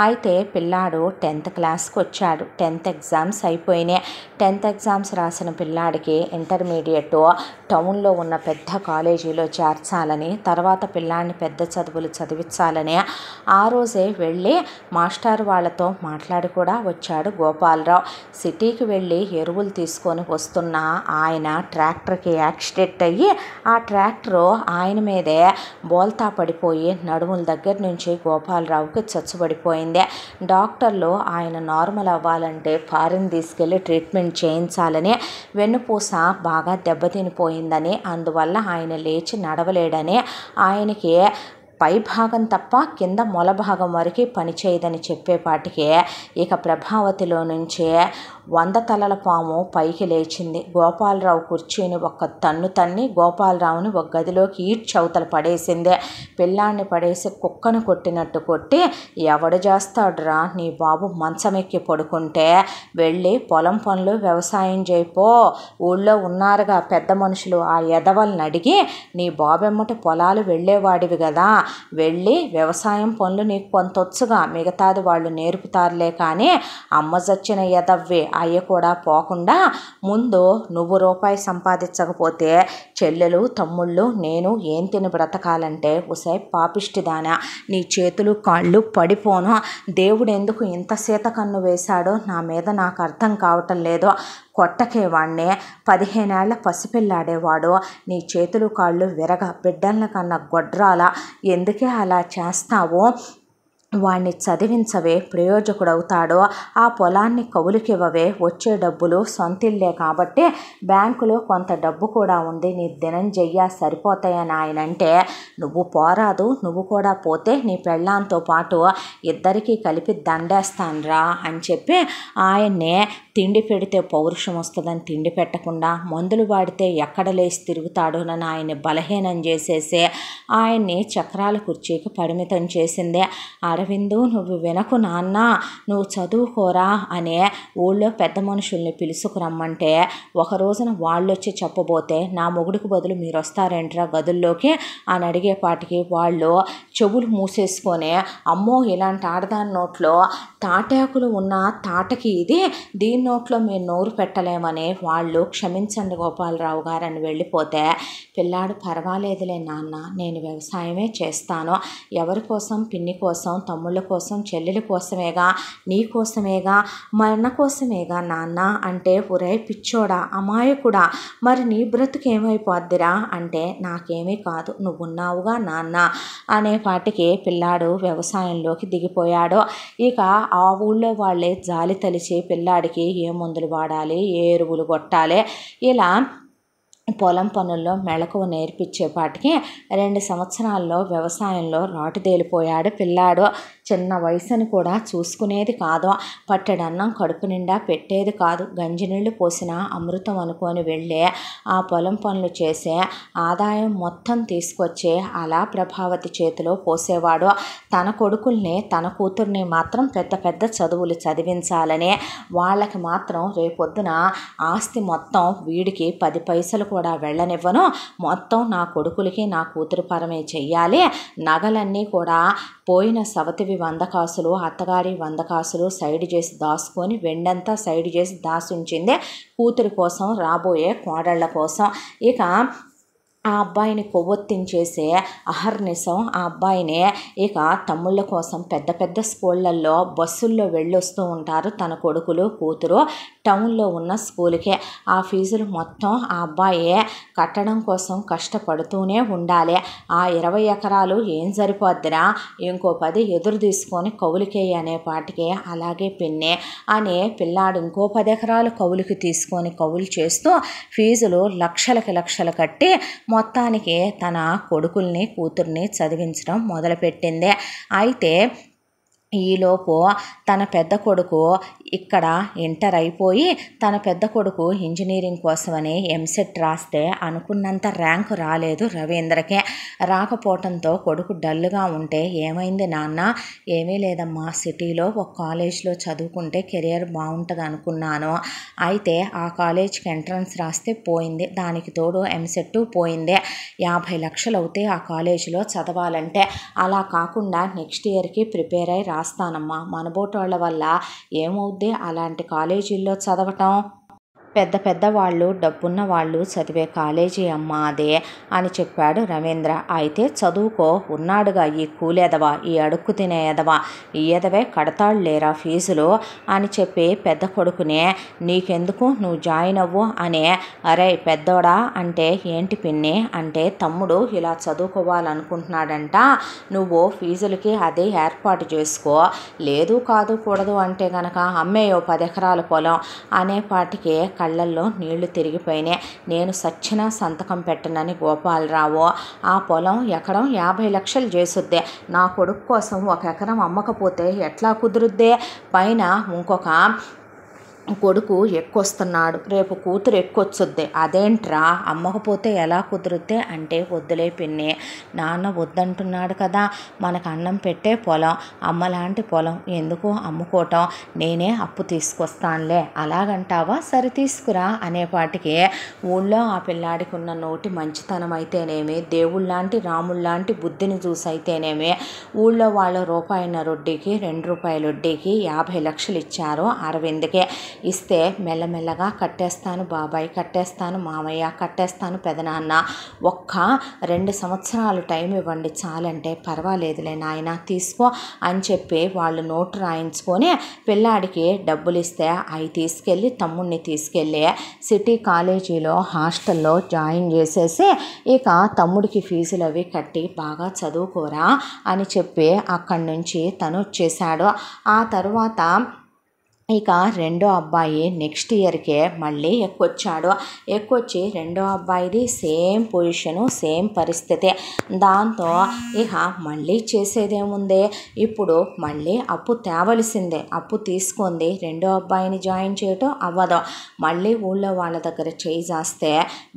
అయితే పిల్లాడు టెన్త్ క్లాస్కి వచ్చాడు టెన్త్ ఎగ్జామ్స్ అయిపోయినాయి టెన్త్ ఎగ్జామ్స్ రాసిన పిల్లాడికి ఇంటర్మీడియట్ టౌన్లో ఉన్న పెద్ద కాలేజీలో చేర్చాలని తర్వాత పిల్లాడిని పెద్ద చదువులు చదివించాలని ఆ రోజే వెళ్ళి మాస్టర్ వాళ్ళతో మాట్లాడి కూడా వచ్చాడు గోపాలరావు సిటీకి వెళ్ళి ఎరువులు తీసుకు తీసుకొని వస్తున్న ఆయన ట్రాక్టర్కి యాక్సిడెంట్ అయ్యి ఆ ట్రాక్టర్ ఆయన మీదే బోల్తా పడిపోయి నడుముల దగ్గర నుంచి గోపాలరావుకి చచ్చుబడిపోయింది డాక్టర్లు ఆయన నార్మల్ అవ్వాలంటే ఫారిన్ తీసుకెళ్ళి ట్రీట్మెంట్ చేయించాలని వెన్నుపూస బాగా దెబ్బతినిపోయిందని అందువల్ల ఆయన లేచి నడవలేడని ఆయనకి పై భాగం తప్ప కింద మొల భాగం వరకు పనిచేయదని చెప్పేపాటికే ఇక ప్రభావతిలో నుంచే వంద తలల పాము పైకి లేచింది గోపాలరావు కుర్చీని ఒక్క తన్ను తన్ని గోపాలరావుని ఒక గదిలోకి ఈడ్చవతల పడేసింది పిల్లాన్ని పడేసి కుక్కను కొట్టినట్టు కొట్టి ఎవడు చేస్తాడురా నీ బాబు మంచమెక్కి పడుకుంటే వెళ్ళి పొలం పనులు వ్యవసాయం చేయిపో ఊళ్ళో ఉన్నారుగా పెద్ద మనుషులు ఆ ఎదవల్ని అడిగి నీ బాబెమ్మట పొలాలు వెళ్ళేవాడివి కదా వెళ్ళి వ్యవసాయం పనులు నీకు కొంతొచ్చుగా మిగతాది వాళ్ళు నేర్పుతారులే కానీ అమ్మ చచ్చిన ఎదవ్వే అయ్య కూడా పోకుండా ముందు నువ్వు రూపాయి సంపాదించకపోతే చెల్లెలు తమ్ముళ్ళు నేను ఏం తిని బ్రతకాలంటే ఉసే పాపిష్టిదానా నీ చేతులు కాళ్ళు పడిపోను దేవుడు ఎందుకు ఇంత సీత కన్ను వేశాడో నా మీద నాకు అర్థం కావటం లేదు కొట్టకేవాణ్ణి పదిహేనేళ్ల పసిపిల్లాడేవాడు నీ చేతులు కాళ్ళు విరగ బిడ్డలను కన్న గొడ్రాల ఎందుకే అలా చేస్తావో వాణ్ణి చదివించవే ప్రయోజకుడవుతాడో ఆ పొలాన్ని కౌలుకివ్వవే వచ్చే డబ్బులు సొంతిల్లే కాబట్టి బ్యాంకులో కొంత డబ్బు కూడా ఉంది నీ దినం చెయ్య సరిపోతాయని ఆయన అంటే నువ్వు పోరాదు నువ్వు కూడా పోతే నీ పెళ్ళాంతో పాటు ఇద్దరికీ కలిపి దండేస్తాన్రా అని చెప్పి ఆయన్నే తిండి పెడితే పౌరుషం వస్తుందని తిండి పెట్టకుండా మందులు వాడితే ఎక్కడ లేచి తిరుగుతాడోనని ఆయన్ని బలహీనం చేసేసి ఆయన్ని చక్రాల కుర్చీకి పరిమితం చేసింది అరవిందు నువ్వు వినకు నాన్న నువ్వు చదువుకోరా అనే ఊళ్ళో పెద్ద మనుషుల్ని పిలుసుకురమ్మంటే ఒక రోజున వాళ్ళు వచ్చి చెప్పబోతే నా మొగుడుకు బదులు మీరు వస్తారేంట్రా గదుల్లోకి అని అడిగేపాటికి వాళ్ళు చెవులు మూసేసుకొని అమ్మో ఇలాంటి ఆడదాని నోట్లో తాటాకులు ఉన్న తాటకి ఇది దీన్ని నోట్లో మీరు నోరు పెట్టలేమని వాళ్ళు క్షమించండి గోపాలరావు గారు అని వెళ్ళిపోతే పిల్లాడు పర్వాలేదులే నాన్న నేను వ్యవసాయమే చేస్తాను ఎవరి కోసం పిన్ని కోసం తమ్ముళ్ళ కోసం చెల్లెల కోసమేగా నీ కోసమేగా మరణ కోసమేగా నాన్న అంటే ఒరే పిచ్చోడా అమాయకుడా మరి నీ బ్రతుకేమైపోద్దిరా అంటే నాకేమీ కాదు నువ్వున్నావుగా నాన్న అనే పాటికి పిల్లాడు వ్యవసాయంలోకి దిగిపోయాడు ఇక ఆ ఊళ్ళో వాళ్ళే జాలి తలిచి పిల్లాడికి ఏ మందులు వాడాలి ఏ ఎరువులు కొట్టాలి ఇలా పొలం పనుల్లో మెళకువ నేర్పించేపాటికి రెండు సంవత్సరాల్లో వ్యవసాయంలో రాటుదేలిపోయాడు పిల్లాడు చిన్న వయసుని కూడా చూసుకునేది కాదు పట్టెడన్నం కడుపు నిండా పెట్టేది కాదు గంజినీళ్ళు పోసిన అమృతం అనుకొని వెళ్ళే ఆ పొలం పనులు చేసే ఆదాయం మొత్తం తీసుకొచ్చే అలా ప్రభావతి చేతిలో పోసేవాడు తన కొడుకుల్ని తన కూతుర్ని మాత్రం పెద్ద పెద్ద చదువులు చదివించాలని వాళ్ళకి మాత్రం రేపొద్దున ఆస్తి మొత్తం వీడికి పది పైసలు కూడా వెళ్ళనివ్వను మొత్తం నా కొడుకులకి నా కూతురు పరమే చెయ్యాలి నగలన్నీ కూడా పోయిన సవతి వంద కాసులు అత్తగారి వంద కాసులు సైడ్ చేసి దాచుకొని వెండంతా సైడ్ చేసి దాచుంచిందే కూతురి కోసం రాబోయే కోడళ్ళ కోసం ఇక ఆ అబ్బాయిని కొవ్వొత్తించేసే అహర్నిశం ఆ అబ్బాయిని ఇక తమ్ముళ్ళ కోసం పెద్ద పెద్ద స్కూళ్ళల్లో బస్సుల్లో వెళ్ళొస్తూ ఉంటారు తన కొడుకులు కూతురు టౌన్లో ఉన్న స్కూల్కే ఆ ఫీజులు మొత్తం ఆ అబ్బాయే కట్టడం కోసం కష్టపడుతూనే ఉండాలి ఆ ఇరవై ఎకరాలు ఏం సరిపోద్దినా ఇంకో పది ఎదురు తీసుకొని కౌలుకేయ అనే పాటికే అలాగే పిన్నే అనే పిల్లాడు ఇంకో పది ఎకరాలు కౌలుకి తీసుకొని కౌలు చేస్తూ ఫీజులు లక్షలకి లక్షలు కట్టి మొత్తానికి తన కొడుకుల్ని కూతుర్ని చదివించడం మొదలుపెట్టింది అయితే ఈలోపు తన పెద్ద కొడుకు ఇక్కడ ఇంటర్ అయిపోయి తన పెద్ద కొడుకు ఇంజనీరింగ్ కోసమని ఎంసెట్ రాస్తే అనుకున్నంత ర్యాంకు రాలేదు రవీంద్రకే రాకపోవటంతో కొడుకు డల్గా ఉంటే ఏమైంది నాన్న ఏమీ లేదమ్మా సిటీలో ఒక కాలేజ్లో చదువుకుంటే కెరియర్ బాగుంటుంది అనుకున్నాను అయితే ఆ కాలేజ్కి ఎంట్రన్స్ రాస్తే పోయింది దానికి తోడు ఎంసెట్ పోయింది యాభై లక్షలు అవుతే ఆ కాలేజీలో చదవాలంటే అలా కాకుండా నెక్స్ట్ ఇయర్కి ప్రిపేర్ అయి రాస్తానమ్మా మనబోటోళ్ల వల్ల ఏమవుద్ది అలాంటి కాలేజీల్లో చదవటం పెద్ద పెద్ద వాళ్ళు డబ్బున్న వాళ్ళు చదివే కాలేజీ అమ్మ అదే అని చెప్పాడు రవీంద్ర అయితే చదువుకో ఉన్నాడుగా ఈ కూలేదవా ఈ అడుక్కు తినే ఎదవా ఈ ఎదవే కడతాడు లేరా ఫీజులు అని చెప్పి పెద్ద కొడుకునే నీకెందుకు నువ్వు జాయిన్ అవ్వు అనే అరే పెద్దోడా అంటే ఏంటి పిన్ని అంటే తమ్ముడు ఇలా చదువుకోవాలనుకుంటున్నాడంట నువ్వు ఫీజులకి అదే ఏర్పాటు చేసుకో లేదు కాదు కూడదు అంటే గనక అమ్మేయో పది ఎకరాల పొలం అనే పాటికి కళ్ళల్లో నీళ్లు తిరిగిపోయినాయి నేను సచ్చిన సంతకం పెట్టనని గోపాలరావు ఆ పొలం ఎకరం యాభై లక్షలు చేసుద్దే నా కొడుకు కోసం ఒక ఎకరం అమ్మకపోతే ఎట్లా కుదురుద్దే పైన ఇంకొక కొడుకు ఎక్కువస్తున్నాడు రేపు కూతురు ఎక్కువచ్చుద్ది అదేంట్రా అమ్మకపోతే ఎలా కుదిరితే అంటే వద్దులే పిన్ని నాన్న వద్దంటున్నాడు కదా మనకు అన్నం పెట్టే పొలం అమ్మ లాంటి పొలం ఎందుకు అమ్ముకోవటం నేనే అప్పు తీసుకొస్తానులే అలాగంటావా సరే తీసుకురా అనేపాటికి ఊళ్ళో ఆ పిల్లాడికి ఉన్న నోటి మంచితనం అయితేనేమి దేవుళ్ళాంటి రాముళ్ళాంటి బుద్ధిని చూసి అయితేనేమి ఊళ్ళో వాళ్ళ రూపాయిన రొడ్డీకి రెండు రూపాయల వడ్డీకి యాభై లక్షలు ఇచ్చారు అరవింద్కే ఇస్తే మెల్లమెల్లగా కట్టేస్తాను బాబాయ్ కట్టేస్తాను మామయ్య కట్టేస్తాను పెదనాన్న ఒక్క రెండు సంవత్సరాలు టైం ఇవ్వండి చాలంటే పర్వాలేదులే నాయన తీసుకో అని చెప్పి వాళ్ళు నోటు రాయించుకొని పిల్లాడికి డబ్బులు ఇస్తే అవి తీసుకెళ్ళి తమ్ముడిని తీసుకెళ్ళి సిటీ కాలేజీలో హాస్టల్లో జాయిన్ చేసేసి ఇక తమ్ముడికి ఫీజులు అవి కట్టి బాగా చదువుకోరా అని చెప్పి అక్కడి నుంచి తను వచ్చేసాడు ఆ తర్వాత ఇక రెండో అబ్బాయి నెక్స్ట్ ఇయర్కే మళ్ళీ ఎక్కువచ్చాడు ఎక్కువచ్చి రెండో అబ్బాయిది సేమ్ పొజిషను సేమ్ పరిస్థితి దాంతో ఇక మళ్ళీ చేసేదేముందే ఇప్పుడు మళ్ళీ అప్పు తేవలసిందే అప్పు తీసుకుంది రెండో అబ్బాయిని జాయిన్ చేయటం అవ్వదు మళ్ళీ ఊళ్ళో వాళ్ళ దగ్గర చేయి చేస్తే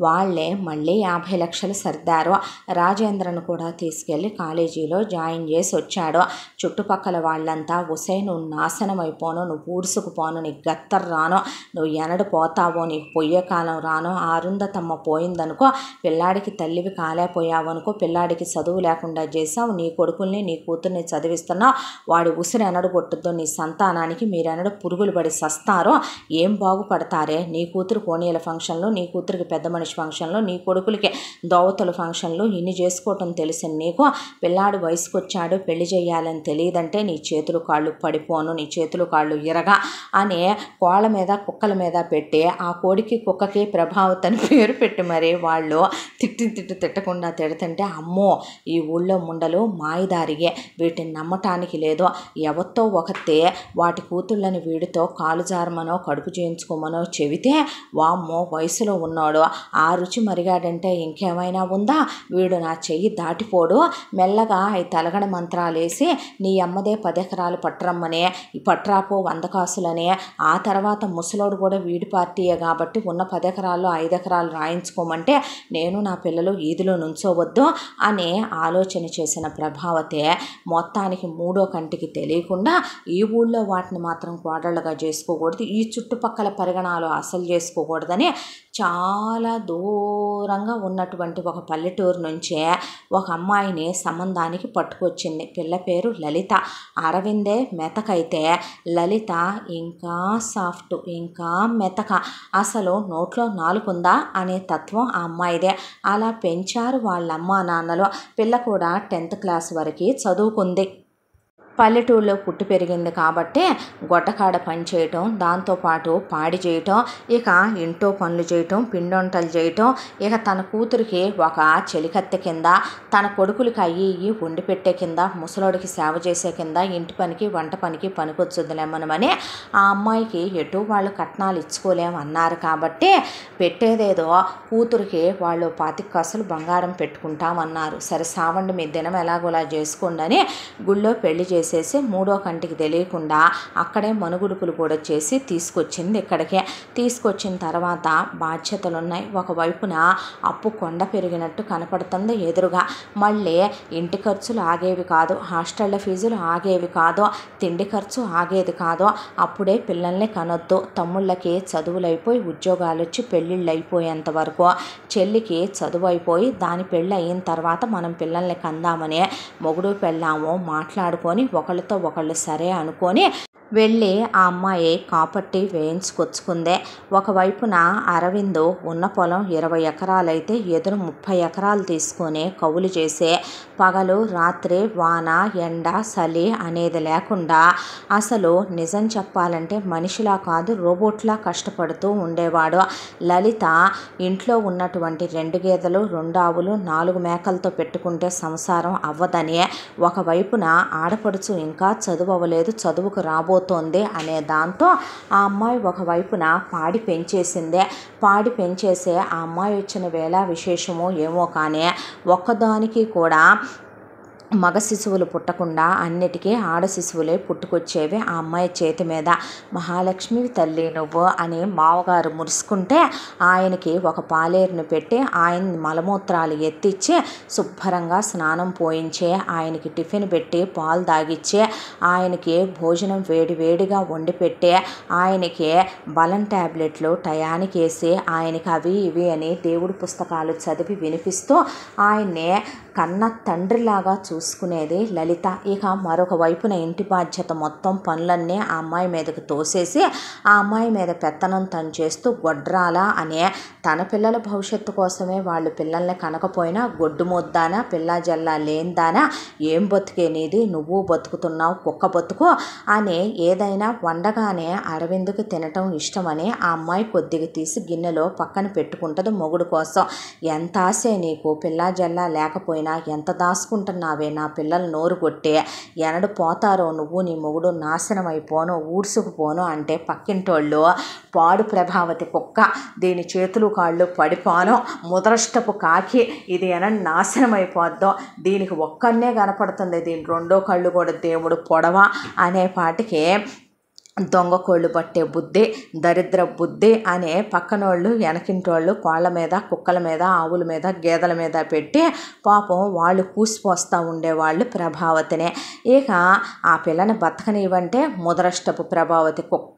వాళ్ళే మళ్ళీ యాభై లక్షలు సర్దారు రాజేంద్రను కూడా తీసుకెళ్ళి కాలేజీలో జాయిన్ చేసి వచ్చాడు చుట్టుపక్కల వాళ్ళంతా ఉసై నువ్వు నాశనం అయిపోను నువ్వు ఊడ్సు తీసుకుపోను నీకు గత్తర్ రానో నువ్వు ఎనడు పోతావో నీకు పొయ్యే కాలం రానో ఆరుందతమ్మ పోయిందనుకో పిల్లాడికి తల్లివి కాలేపోయావనుకో పిల్లాడికి చదువు లేకుండా చేసావు నీ కొడుకుల్ని నీ కూతుర్ని చదివిస్తున్నావు వాడి ఉసిరి ఎనడు కొట్టుద్దో నీ సంతానానికి మీరెనడు పురుగులు పడి సస్తారో ఏం బాగుపడతారే నీ కూతురు కోనీల ఫంక్షన్లో నీ కూతురికి పెద్ద మనిషి ఫంక్షన్లో నీ కొడుకులకి దోవతల ఫంక్షన్లు ఇన్ని చేసుకోవటం తెలిసిన నీకు పిల్లాడు వయసుకొచ్చాడు పెళ్లి చేయాలని తెలియదంటే నీ చేతులు కాళ్ళు పడిపోను నీ చేతులు కాళ్ళు ఇరగా అని కోళ్ళ మీద కుక్కల మీద పెట్టి ఆ కోడికి కుక్కకి ప్రభావత్ అని పేరు పెట్టి మరి వాళ్ళు తిట్టి తిట్టి తిట్టకుండా తిడుతుంటే అమ్మో ఈ ఊళ్ళో ముండలు మాయదారిగే వీటిని నమ్మటానికి లేదు ఎవరితో ఒకతే వాటి కూతుళ్ళని వీడితో కాలు జారమనో కడుపు చేయించుకోమనో చెబితే వామ్మో వయసులో ఉన్నాడు ఆ రుచి మరిగాడంటే ఇంకేమైనా ఉందా వీడు నా చెయ్యి దాటిపోడు మెల్లగా ఈ తలగడ మంత్రాలు వేసి నీ అమ్మదే పదెకరాలు పట్టరమ్మనే ఈ పట్రాపు వంద కాసు ఆస్తులనే ఆ తర్వాత ముసలోడు కూడా వీడి పార్టీయే కాబట్టి ఉన్న పదెకరాల్లో ఐదెకరాలు రాయించుకోమంటే నేను నా పిల్లలు ఈదిలో నుంచోవద్దు అనే ఆలోచన చేసిన ప్రభావతే మొత్తానికి మూడో కంటికి తెలియకుండా ఈ ఊళ్ళో వాటిని మాత్రం కోడళ్ళుగా చేసుకోకూడదు ఈ చుట్టుపక్కల పరిగణాలు అసలు చేసుకోకూడదని చాలా దూరంగా ఉన్నటువంటి ఒక పల్లెటూరు నుంచే ఒక అమ్మాయిని సంబంధానికి పట్టుకొచ్చింది పిల్ల పేరు లలిత అరవిందే మెతకైతే లలిత ఇంకా సాఫ్ట్ ఇంకా మెతక అసలు నోట్లో నాలుగుందా అనే తత్వం ఆ అమ్మాయిదే అలా పెంచారు వాళ్ళ అమ్మా నాన్నలు పిల్ల కూడా టెన్త్ క్లాస్ వరకు చదువుకుంది పల్లెటూరులో పుట్టి పెరిగింది కాబట్టి గొడ్డకాడ పని చేయటం దాంతోపాటు పాడి చేయటం ఇక ఇంట్లో పనులు చేయటం పిండొంటలు చేయటం ఇక తన కూతురికి ఒక చెలికత్తె కింద తన కొడుకులకి అయ్యి వండి పెట్టే కింద ముసలోడికి సేవ చేసే కింద ఇంటి పనికి వంట పనికి పనికొచ్చుద్దులే ఆ అమ్మాయికి ఎటు వాళ్ళు కట్నాలు ఇచ్చుకోలేమన్నారు కాబట్టి పెట్టేదేదో కూతురికి వాళ్ళు పాతిక కసులు బంగారం పెట్టుకుంటామన్నారు సరే సావండి మీ దినం ఎలాగోలా చేసుకోండి అని గుళ్ళో పెళ్లి చేసి చేసేసి మూడో కంటికి తెలియకుండా అక్కడే మనుగుడుపులు కూడా చేసి తీసుకొచ్చింది ఇక్కడికే తీసుకొచ్చిన తర్వాత బాధ్యతలు ఉన్నాయి ఒకవైపున అప్పు కొండ పెరిగినట్టు కనపడుతుంది ఎదురుగా మళ్ళీ ఇంటి ఖర్చులు ఆగేవి కాదు హాస్టళ్ళ ఫీజులు ఆగేవి కాదు తిండి ఖర్చు ఆగేది కాదు అప్పుడే పిల్లల్ని కనొద్దు తమ్ముళ్ళకి చదువులైపోయి ఉద్యోగాలు వచ్చి పెళ్ళిళ్ళు అయిపోయేంత వరకు చెల్లికి చదువు అయిపోయి దాని పెళ్ళి అయిన తర్వాత మనం పిల్లల్ని కందామని మొగుడు పెళ్ళాము మాట్లాడుకొని ఒకళ్ళతో ఒకళ్ళు సరే అనుకొని వెళ్ళి ఆ అమ్మాయి కాపట్టి వేయించుకొచ్చుకుందే ఒకవైపున అరవిందు ఉన్న పొలం ఇరవై ఎకరాలైతే ఎదురు ముప్పై ఎకరాలు తీసుకొని కవులు చేసే పగలు రాత్రి వాన ఎండ చలి అనేది లేకుండా అసలు నిజం చెప్పాలంటే మనిషిలా కాదు రోబోట్లా కష్టపడుతూ ఉండేవాడు లలిత ఇంట్లో ఉన్నటువంటి రెండు గేదెలు రెండు ఆవులు నాలుగు మేకలతో పెట్టుకుంటే సంసారం అవ్వదని ఒకవైపున ఆడపడుచు ఇంకా చదువు అవ్వలేదు చదువుకు రాబో రాబోతోంది అనే దాంతో ఆ అమ్మాయి ఒకవైపున పాడి పెంచేసిందే పాడి పెంచేసే ఆ అమ్మాయి వచ్చిన వేళ విశేషము ఏమో కానీ ఒక్కదానికి కూడా మగ శిశువులు పుట్టకుండా అన్నిటికీ ఆడ శిశువులే పుట్టుకొచ్చేవి ఆ అమ్మాయి చేతి మీద మహాలక్ష్మి తల్లి నువ్వు అని మావగారు మురుసుకుంటే ఆయనకి ఒక పాలేరును పెట్టి ఆయన మలమూత్రాలు ఎత్తిచ్చి శుభ్రంగా స్నానం పోయించే ఆయనకి టిఫిన్ పెట్టి పాలు తాగిచ్చే ఆయనకి భోజనం వేడి వేడిగా వండి పెట్టి ఆయనకి బలం ట్యాబ్లెట్లు టయానికి వేసి ఆయనకి అవి ఇవి అని దేవుడి పుస్తకాలు చదివి వినిపిస్తూ ఆయన్నే కన్న తండ్రిలాగా చూసుకునేది లలిత ఇక మరొక వైపున ఇంటి బాధ్యత మొత్తం పనులన్నీ ఆ అమ్మాయి మీదకు తోసేసి ఆ అమ్మాయి మీద పెత్తనం తను చేస్తూ గొడ్రాల అనే తన పిల్లల భవిష్యత్తు కోసమే వాళ్ళు పిల్లల్ని కనకపోయినా గొడ్డు మొద్దానా పిల్ల జల్లా లేనిదానా ఏం బతికేనేది నువ్వు బతుకుతున్నావు కుక్క బతుకు అని ఏదైనా వండగానే అరవిందుకు తినటం ఇష్టమని ఆ అమ్మాయి కొద్దిగా తీసి గిన్నెలో పక్కన పెట్టుకుంటుంది మొగుడు కోసం ఎంత ఆశే నీకు పిల్ల జల్లా లేకపోయినా నాకు ఎంత దాచుకుంటున్నావే నా పిల్లలు నోరు కొట్టే ఎనడు పోతారో నువ్వు నీ మొగుడు నాశనం అయిపోను ఊడ్సుకుపోను అంటే పక్కింటోళ్ళు పాడు ప్రభావతి కుక్క దీని చేతులు కాళ్ళు పడిపోను ముదరష్టపు కాకి ఇది ఎనడు నాశనం అయిపోద్దాం దీనికి ఒక్కనే కనపడుతుంది దీని రెండో కళ్ళు కూడా దేవుడు పొడవ అనే పాటికి దొంగ కోళ్ళు పట్టే బుద్ధి దరిద్ర బుద్ధి అనే పక్కనోళ్ళు వెనకింటోళ్ళు కోళ్ళ మీద కుక్కల మీద ఆవుల మీద గేదెల మీద పెట్టి పాపం వాళ్ళు కూసిపోస్తూ ఉండేవాళ్ళు ప్రభావతినే ఇక ఆ పిల్లని బతకనివ్వంటే ముదరష్టపు ప్రభావతి కుక్క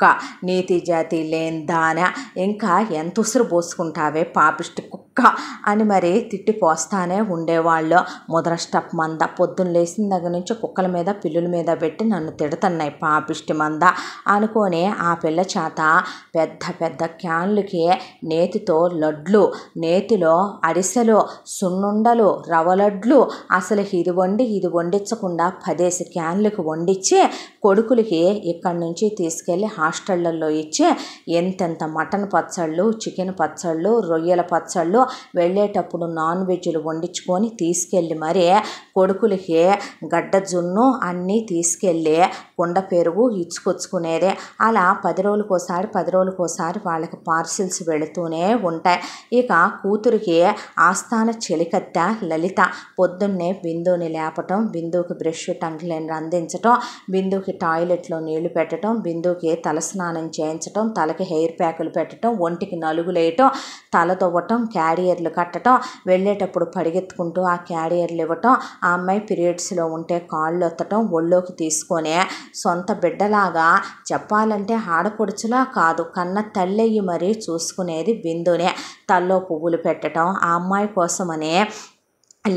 నీతి జాతి లేని దాన ఇంకా ఎంత ఉసురు పోసుకుంటావే పాపిష్టి కుక్క అని మరి తిట్టి పోస్తానే ఉండేవాళ్ళు ముదరష్టపు మంద పొద్దున్న లేచిన దగ్గర నుంచి కుక్కల మీద పిల్లుల మీద పెట్టి నన్ను తిడుతున్నాయి పాపిష్టి మంద అనుకోనే ఆ పిల్ల చేత పెద్ద పెద్ద క్యాన్లకి నేతితో లడ్లు నేతిలో అరిసెలు సున్నుండలు రవలడ్లు అసలు ఇది వండి ఇది వండించకుండా పదేసి క్యాన్లకు వండిచ్చి కొడుకులకి ఇక్కడి నుంచి తీసుకెళ్ళి హాస్టళ్లలో ఇచ్చి ఎంతెంత మటన్ పచ్చళ్ళు చికెన్ పచ్చళ్ళు రొయ్యల పచ్చళ్ళు వెళ్ళేటప్పుడు నాన్ వెజ్లు వండించుకొని తీసుకెళ్ళి మరి కొడుకులకి గడ్డ జున్ను అన్నీ తీసుకెళ్ళి కుండ పెరుగు ఇచ్చుకొచ్చుకునే అనేది అలా పది రోజులకోసారి పది రోజులకోసారి వాళ్ళకి పార్సిల్స్ వెళుతూనే ఉంటాయి ఇక కూతురికి ఆస్థాన చెలికత్త లలిత పొద్దున్నే బిందుని లేపటం బిందుకి బ్రష్ టంగ్లను అందించటం బిందుకి టాయిలెట్లో నీళ్లు పెట్టడం బిందుకి తలస్నానం చేయించటం తలకి హెయిర్ ప్యాకులు పెట్టడం ఒంటికి నలుగులేయటం తలదొవ్వటం క్యారియర్లు కట్టడం వెళ్ళేటప్పుడు పరిగెత్తుకుంటూ ఆ క్యారియర్లు ఇవ్వటం ఆ అమ్మాయి పీరియడ్స్లో ఉంటే కాళ్ళు ఎత్తటం ఒళ్ళోకి తీసుకొని సొంత బిడ్డలాగా చెప్పాలంటే ఆడపడుచులా కాదు కన్న తల్లయ్యి మరీ చూసుకునేది బిందునే తల్లో పువ్వులు పెట్టడం ఆ అమ్మాయి కోసమనే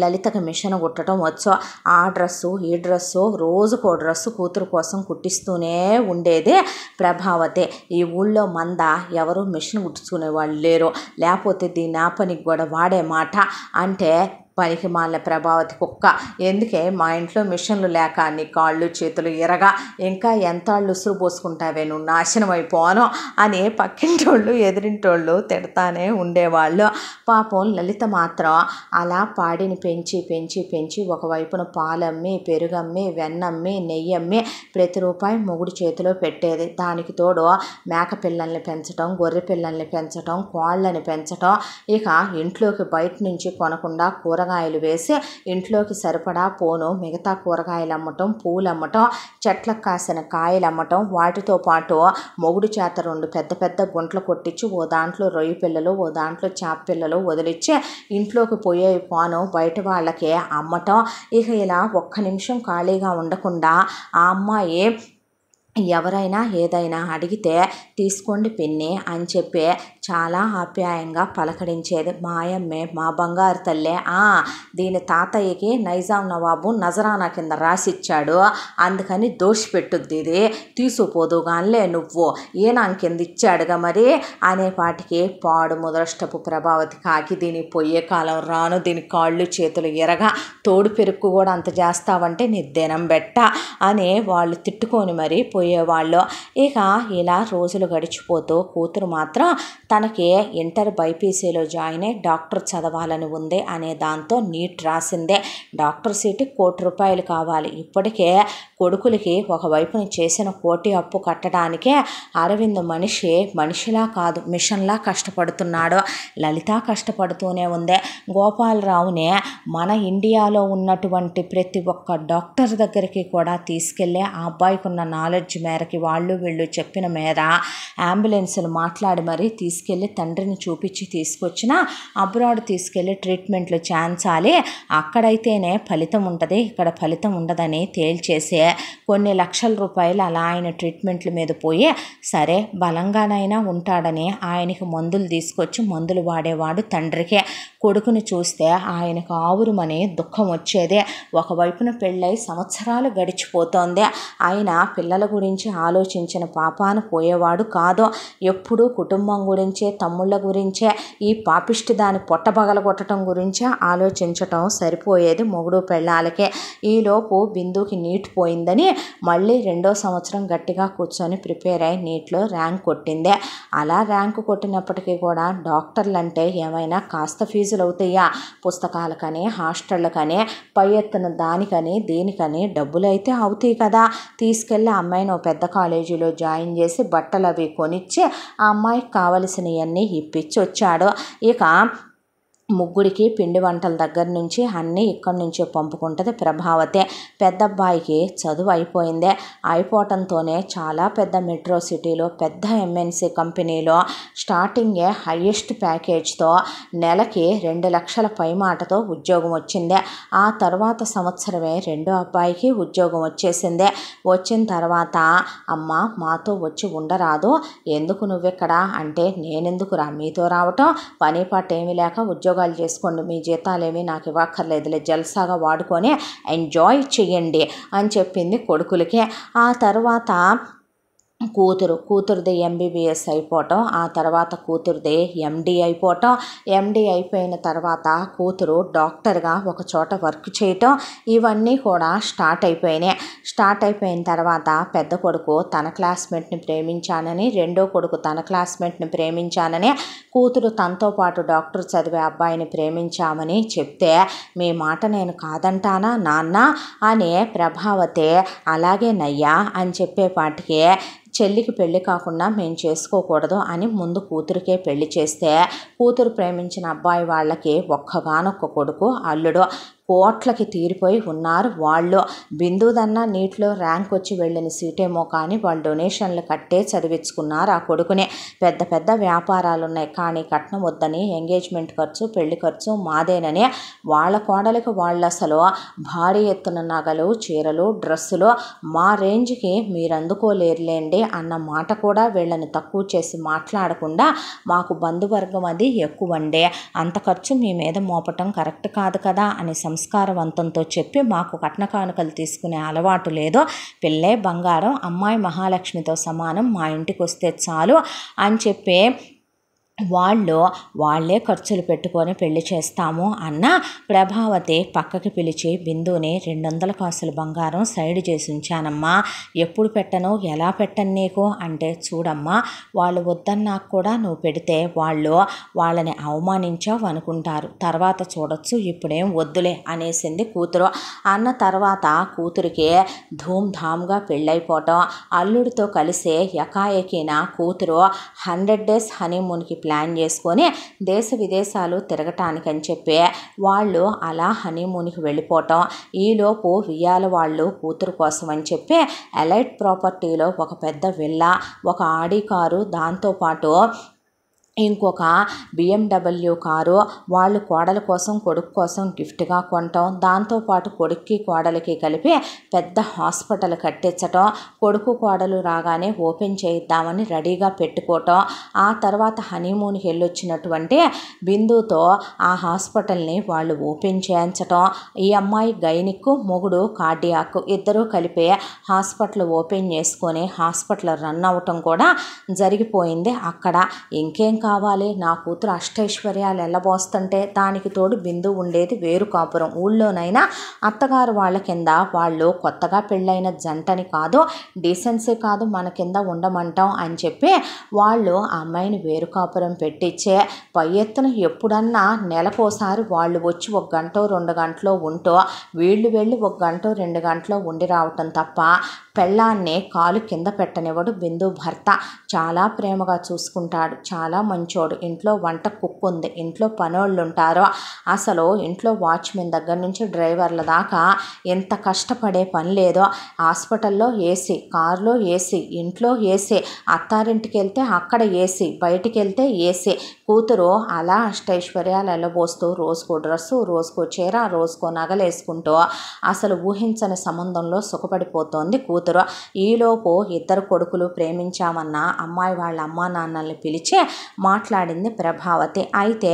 లలితకి మిషన్ కుట్టడం వచ్చు ఆ డ్రెస్సు ఈ డ్రెస్సు రోజుకో డ్రెస్సు కూతురు కోసం కుట్టిస్తూనే ఉండేదే ప్రభావతే ఈ ఊళ్ళో మంద ఎవరు మిషన్ కుట్టుకునే వాళ్ళు లేరు లేకపోతే దీని ఆపనికి కూడా వాడే మాట అంటే పనికిమాలిన ప్రభావతి కుక్క ఎందుకే మా ఇంట్లో మిషన్లు లేక నీ కాళ్ళు చేతులు ఎరగా ఇంకా ఎంత ఉసురు పోసుకుంటావే నువ్వు నాశనం అయిపోను అని పక్కింటోళ్ళు ఎదిరింటోళ్ళు తిడతానే ఉండేవాళ్ళు పాపం లలిత మాత్రం అలా పాడిని పెంచి పెంచి పెంచి ఒకవైపున పాలమ్మి పెరుగమ్మి వెన్నమ్మి నెయ్యమ్మి ప్రతి రూపాయి మొగుడు చేతిలో పెట్టేది దానికి తోడు మేక పిల్లల్ని పెంచడం గొర్రె పిల్లల్ని పెంచడం కోళ్ళని పెంచడం ఇక ఇంట్లోకి బయట నుంచి కొనకుండా కూర కూరగాయలు వేసి ఇంట్లోకి సరిపడా పోను మిగతా కూరగాయలు అమ్మటం పూలు అమ్మటం చెట్లకు కాసిన కాయలు అమ్మటం వాటితో పాటు మొగుడు చేత రెండు పెద్ద పెద్ద గుంటలు కొట్టించి ఓ దాంట్లో రొయ్యి పిల్లలు ఓ దాంట్లో చేప పిల్లలు వదిలిచ్చి ఇంట్లోకి పోయే పాను బయట వాళ్ళకి అమ్మటం ఇక ఇలా ఒక్క నిమిషం ఖాళీగా ఉండకుండా ఆ అమ్మాయి ఎవరైనా ఏదైనా అడిగితే తీసుకోండి పిన్ని అని చెప్పి చాలా ఆప్యాయంగా పలకరించేది మాయమ్మే మా బంగారు తల్లే దీని తాతయ్యకి నైజాం నవాబు నజరానా కింద రాసిచ్చాడు అందుకని పెట్టుద్ది ఇది తీసుకుపోదు కానిలే నువ్వు ఏనాం కింద ఇచ్చాడుగా మరి అనే పాటికి పాడు ముదరష్టపు ప్రభావతి కాకి దీని పొయ్యే కాలం రాను దీని కాళ్ళు చేతులు ఎరగా తోడు పెరుక్కు కూడా అంత చేస్తావంటే నీ దినం బెట్ట అని వాళ్ళు తిట్టుకొని మరి పోయేవాళ్ళు ఇక ఇలా రోజులు గడిచిపోతూ కూతురు మాత్రం తనకి ఇంటర్ బైపీసీలో జాయిన్ అయ్యి డాక్టర్ చదవాలని ఉంది అనే దాంతో నీట్ రాసిందే డాక్టర్ సీటు కోటి రూపాయలు కావాలి ఇప్పటికే కొడుకులకి ఒకవైపున చేసిన కోటి అప్పు కట్టడానికే అరవింద్ మనిషి మనిషిలా కాదు మిషన్లా కష్టపడుతున్నాడు లలిత కష్టపడుతూనే ఉంది గోపాలరావునే మన ఇండియాలో ఉన్నటువంటి ప్రతి ఒక్క డాక్టర్ దగ్గరికి కూడా తీసుకెళ్ళే ఆ అబ్బాయికి ఉన్న నాలెడ్జ్ మేరకి వాళ్ళు వీళ్ళు చెప్పిన మేర అంబులెన్స్లు మాట్లాడి మరీ తీసుకు తీసుకెళ్ళి తండ్రిని చూపించి తీసుకొచ్చిన అబ్రాడ్ తీసుకెళ్ళి ట్రీట్మెంట్లో ఛాన్సాలే అక్కడైతేనే ఫలితం ఉంటుంది ఇక్కడ ఫలితం ఉండదని తేల్చేసే కొన్ని లక్షల రూపాయలు అలా ఆయన ట్రీట్మెంట్ల మీద పోయి సరే బలంగానైనా ఉంటాడని ఆయనకి మందులు తీసుకొచ్చి మందులు వాడేవాడు తండ్రికే కొడుకుని చూస్తే ఆయనకు ఆవురుమని దుఃఖం వచ్చేదే ఒకవైపున పెళ్ళై సంవత్సరాలు గడిచిపోతోంది ఆయన పిల్లల గురించి ఆలోచించిన పాపాను పోయేవాడు కాదో ఎప్పుడూ కుటుంబం గురించి గురించే తమ్ముళ్ళ గురించే ఈ పాపిష్టి దాని పొట్ట పగలగొట్టడం గురించే ఆలోచించటం సరిపోయేది మొగుడు పెళ్ళాలకే ఈలోపు బిందుకి నీట్ పోయిందని మళ్ళీ రెండో సంవత్సరం గట్టిగా కూర్చొని ప్రిపేర్ అయి నీట్లో ర్యాంక్ కొట్టిందే అలా ర్యాంకు కొట్టినప్పటికీ కూడా డాక్టర్లు అంటే ఏమైనా కాస్త ఫీజులు అవుతాయా పుస్తకాలకని హాస్టళ్ళకని పై ఎత్తున దానికని దీనికని డబ్బులు అయితే అవుతాయి కదా తీసుకెళ్ళి అమ్మాయిని పెద్ద కాలేజీలో జాయిన్ చేసి బట్టలు అవి కొనిచ్చి ఆ అమ్మాయికి కావలసిన కావాల్సినవన్నీ ఇప్పించి వచ్చాడు ఇక ముగ్గురికి పిండి వంటల దగ్గర నుంచి అన్నీ ఇక్కడి నుంచే పంపుకుంటుంది ప్రభావతే అబ్బాయికి చదువు అయిపోయిందే అయిపోవటంతోనే చాలా పెద్ద మెట్రో సిటీలో పెద్ద ఎంఎన్సీ కంపెనీలో స్టార్టింగే హయ్యెస్ట్ ప్యాకేజ్తో నెలకి రెండు లక్షల పైమాటతో ఉద్యోగం వచ్చిందే ఆ తర్వాత సంవత్సరమే రెండో అబ్బాయికి ఉద్యోగం వచ్చేసిందే వచ్చిన తర్వాత అమ్మ మాతో వచ్చి ఉండరాదు ఎందుకు ఇక్కడ అంటే నేనెందుకు రా మీతో రావటం పని పాట లేక ఉద్యోగం ఉద్యోగాలు చేసుకోండి మీ జీతాలేమి నాకు ఇవ్వక్కర్లేదులే జల్సాగా వాడుకొని ఎంజాయ్ చేయండి అని చెప్పింది కొడుకులకి ఆ తర్వాత కూతురు కూతురుది ఎంబీబీఎస్ అయిపోవటం ఆ తర్వాత కూతురుది ఎండీ అయిపోవటం ఎండీ అయిపోయిన తర్వాత కూతురు డాక్టర్గా ఒక చోట వర్క్ చేయటం ఇవన్నీ కూడా స్టార్ట్ అయిపోయినాయి స్టార్ట్ అయిపోయిన తర్వాత పెద్ద కొడుకు తన క్లాస్మేట్ని ప్రేమించానని రెండో కొడుకు తన క్లాస్మేట్ని ప్రేమించానని కూతురు తనతో పాటు డాక్టర్ చదివే అబ్బాయిని ప్రేమించామని చెప్తే మీ మాట నేను కాదంటానా నాన్న అనే ప్రభావతే అలాగే నయ్యా అని చెప్పేపాటికి చెల్లికి పెళ్లి కాకుండా మేము చేసుకోకూడదు అని ముందు కూతురికే పెళ్లి చేస్తే కూతురు ప్రేమించిన అబ్బాయి వాళ్ళకి ఒక్కగానొక్క కొడుకు అల్లుడు కోట్లకి తీరిపోయి ఉన్నారు వాళ్ళు బిందుదన్నా నీటిలో ర్యాంక్ వచ్చి వెళ్ళిన సీటేమో కానీ వాళ్ళు డొనేషన్లు కట్టే చదివించుకున్నారు ఆ కొడుకునే పెద్ద పెద్ద వ్యాపారాలు ఉన్నాయి కానీ కట్నం వద్దని ఎంగేజ్మెంట్ ఖర్చు పెళ్లి ఖర్చు మాదేనని వాళ్ళ కోడలికి వాళ్ళు అసలు భారీ ఎత్తున నగలు చీరలు డ్రెస్సులు మా రేంజ్కి మీరు అందుకోలేరులేండి అన్న మాట కూడా వీళ్ళని తక్కువ చేసి మాట్లాడకుండా మాకు బంధువర్గం అది ఎక్కువండే అంత ఖర్చు మీ మీద మోపటం కరెక్ట్ కాదు కదా అని సంస్కారవంతంతో చెప్పి మాకు కట్న కానుకలు తీసుకునే అలవాటు లేదో పిల్లే బంగారం అమ్మాయి మహాలక్ష్మితో సమానం మా ఇంటికి వస్తే చాలు అని చెప్పి వాళ్ళు వాళ్ళే ఖర్చులు పెట్టుకొని పెళ్లి చేస్తాము అన్న ప్రభావతి పక్కకి పిలిచి బిందుని రెండు వందల కాసుల బంగారం సైడ్ చేసి ఉంచానమ్మా ఎప్పుడు పెట్టను ఎలా పెట్టను నీకు అంటే చూడమ్మా వాళ్ళు వద్దన్నా కూడా నువ్వు పెడితే వాళ్ళు వాళ్ళని అవమానించావు అనుకుంటారు తర్వాత చూడొచ్చు ఇప్పుడేం వద్దులే అనేసింది కూతురు అన్న తర్వాత కూతురికి ధూమ్ధామ్గా పెళ్ళైపోవటం అల్లుడితో కలిసే ఎకాయకిన కూతురు హండ్రెడ్ డేస్ హనీమూన్కి ప్లాన్ చేసుకొని దేశ విదేశాలు తిరగటానికి అని చెప్పి వాళ్ళు అలా హనీమూన్కి వెళ్ళిపోవటం ఈలోపు వియాల వాళ్ళు కూతురు కోసం అని చెప్పి ఎలైట్ ప్రాపర్టీలో ఒక పెద్ద విల్లా ఒక ఆడి కారు దాంతోపాటు ఇంకొక బిఎండబ్ల్యూ కారు వాళ్ళు కోడల కోసం కొడుకు కోసం గిఫ్ట్గా కొనటం దాంతోపాటు కొడుక్కి కోడలికి కలిపి పెద్ద హాస్పిటల్ కట్టించటం కొడుకు కోడలు రాగానే ఓపెన్ చేయిద్దామని రెడీగా పెట్టుకోవటం ఆ తర్వాత హనీమూన్కి వెళ్ళొచ్చినటువంటి బిందుతో ఆ హాస్పిటల్ని వాళ్ళు ఓపెన్ చేయించటం ఈ అమ్మాయి గైనిక్ మొగుడు కార్డియాక్ ఇద్దరూ కలిపే హాస్పిటల్ ఓపెన్ చేసుకొని హాస్పిటల్ రన్ అవ్వటం కూడా జరిగిపోయింది అక్కడ ఇంకేం కావాలి నా కూతురు అష్టైశ్వర్యాలు ఎల్లబోస్తుంటే దానికి తోడు బిందు ఉండేది వేరు కాపురం ఊళ్ళోనైనా అత్తగారు వాళ్ళ కింద వాళ్ళు కొత్తగా పెళ్ళైన జంటని కాదు డీసెన్సీ కాదు మన కింద ఉండమంటాం అని చెప్పి వాళ్ళు ఆ అమ్మాయిని వేరు కాపురం పెట్టించే పై ఎత్తున ఎప్పుడన్నా నెలకోసారి వాళ్ళు వచ్చి ఒక గంట రెండు గంటలో ఉంటూ వీళ్ళు వెళ్ళి ఒక గంట రెండు గంటలో ఉండి రావటం తప్ప పెళ్ళాన్ని కాలు కింద పెట్టనివ్వడు బిందు భర్త చాలా ప్రేమగా చూసుకుంటాడు చాలా మంచోడు ఇంట్లో వంట కుక్ ఉంది ఇంట్లో పనోళ్ళు ఉంటారో అసలు ఇంట్లో వాచ్మెన్ దగ్గర నుంచి డ్రైవర్ల దాకా ఎంత కష్టపడే పని లేదో హాస్పిటల్లో ఏసీ కార్లో ఏసీ ఇంట్లో ఏసీ అత్తారింటికి వెళ్తే అక్కడ ఏసీ బయటికి వెళ్తే ఏసీ కూతురు అలా అష్టైశ్వర్యాలు పోస్తూ రోజుకో డ్రెస్సు రోజుకో చీర రోజుకో నగలేసుకుంటూ అసలు ఊహించని సంబంధంలో సుఖపడిపోతోంది కూతురు ఈలోపు ఇద్దరు కొడుకులు ప్రేమించామన్న అమ్మాయి వాళ్ళ అమ్మా నాన్నల్ని పిలిచి మాట్లాడింది ప్రభావతి అయితే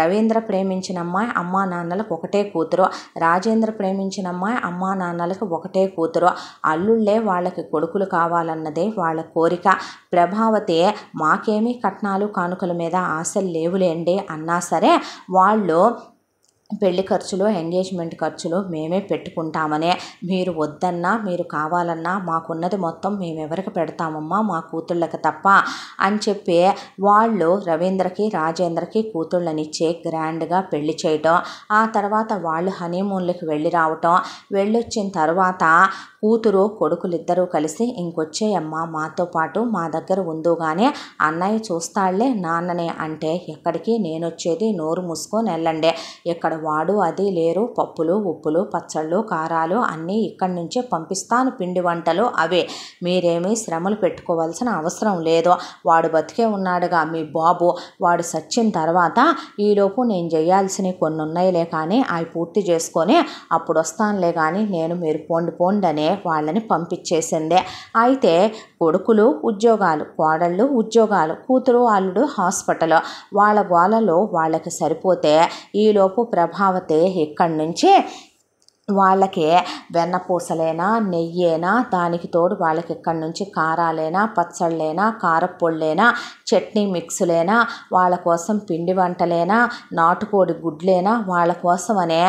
రవీంద్ర ప్రేమించిన అమ్మాయి అమ్మా నాన్నలకు ఒకటే కూతురు రాజేంద్ర ప్రేమించిన అమ్మాయి అమ్మా నాన్నలకు ఒకటే కూతురు అల్లుళ్ళే వాళ్ళకి కొడుకులు కావాలన్నదే వాళ్ళ కోరిక ప్రభావతి మాకేమీ కట్నాలు కానుకల మీద ఆశ సమస్యలు లేవులేండి అన్నా సరే వాళ్ళు పెళ్లి ఖర్చులు ఎంగేజ్మెంట్ ఖర్చులు మేమే పెట్టుకుంటామనే మీరు వద్దన్నా మీరు కావాలన్నా మాకున్నది మొత్తం మేము ఎవరికి పెడతామమ్మా మా కూతుళ్ళకి తప్ప అని చెప్పి వాళ్ళు రవీంద్రకి రాజేంద్రకి కూతుళ్ళనిచ్చే గ్రాండ్గా పెళ్లి చేయటం ఆ తర్వాత వాళ్ళు హనీమూన్లకి వెళ్ళి రావటం వెళ్ళొచ్చిన తర్వాత కూతురు కొడుకులిద్దరూ కలిసి ఇంకొచ్చేయమ్మా మాతో పాటు మా దగ్గర ఉందోగానే అన్నయ్య చూస్తాళ్లే నాన్ననే అంటే ఎక్కడికి నేనొచ్చేది నోరు మూసుకొని వెళ్ళండి ఇక్కడ వాడు అది లేరు పప్పులు ఉప్పులు పచ్చళ్ళు కారాలు అన్నీ ఇక్కడి నుంచే పంపిస్తాను పిండి వంటలు అవే మీరేమీ శ్రమలు పెట్టుకోవాల్సిన అవసరం లేదు వాడు బతికే ఉన్నాడుగా మీ బాబు వాడు సచ్చిన తర్వాత ఈలోపు నేను చేయాల్సినవి కొన్ని ఉన్నాయిలే కానీ అవి పూర్తి చేసుకొని అప్పుడు వస్తానులే కానీ నేను మీరు పోండి పోండి అనే వాళ్ళని పంపించేసిందే అయితే కొడుకులు ఉద్యోగాలు కోడళ్ళు ఉద్యోగాలు కూతురు అల్లుడు హాస్పిటల్ వాళ్ళ గోలలో వాళ్ళకి సరిపోతే ఈలోపు ప్రభావతే ఇక్కడి నుంచి వాళ్ళకి వెన్నపూసలైనా నెయ్యేనా దానికి తోడు వాళ్ళకి ఇక్కడి నుంచి కారాలైనా పచ్చళ్ళైనా కారప్పొళ్ళైనా చట్నీ మిక్సులైనా వాళ్ళ కోసం పిండి వంటలైనా నాటుకోడి గుడ్లైనా వాళ్ళ కోసమనే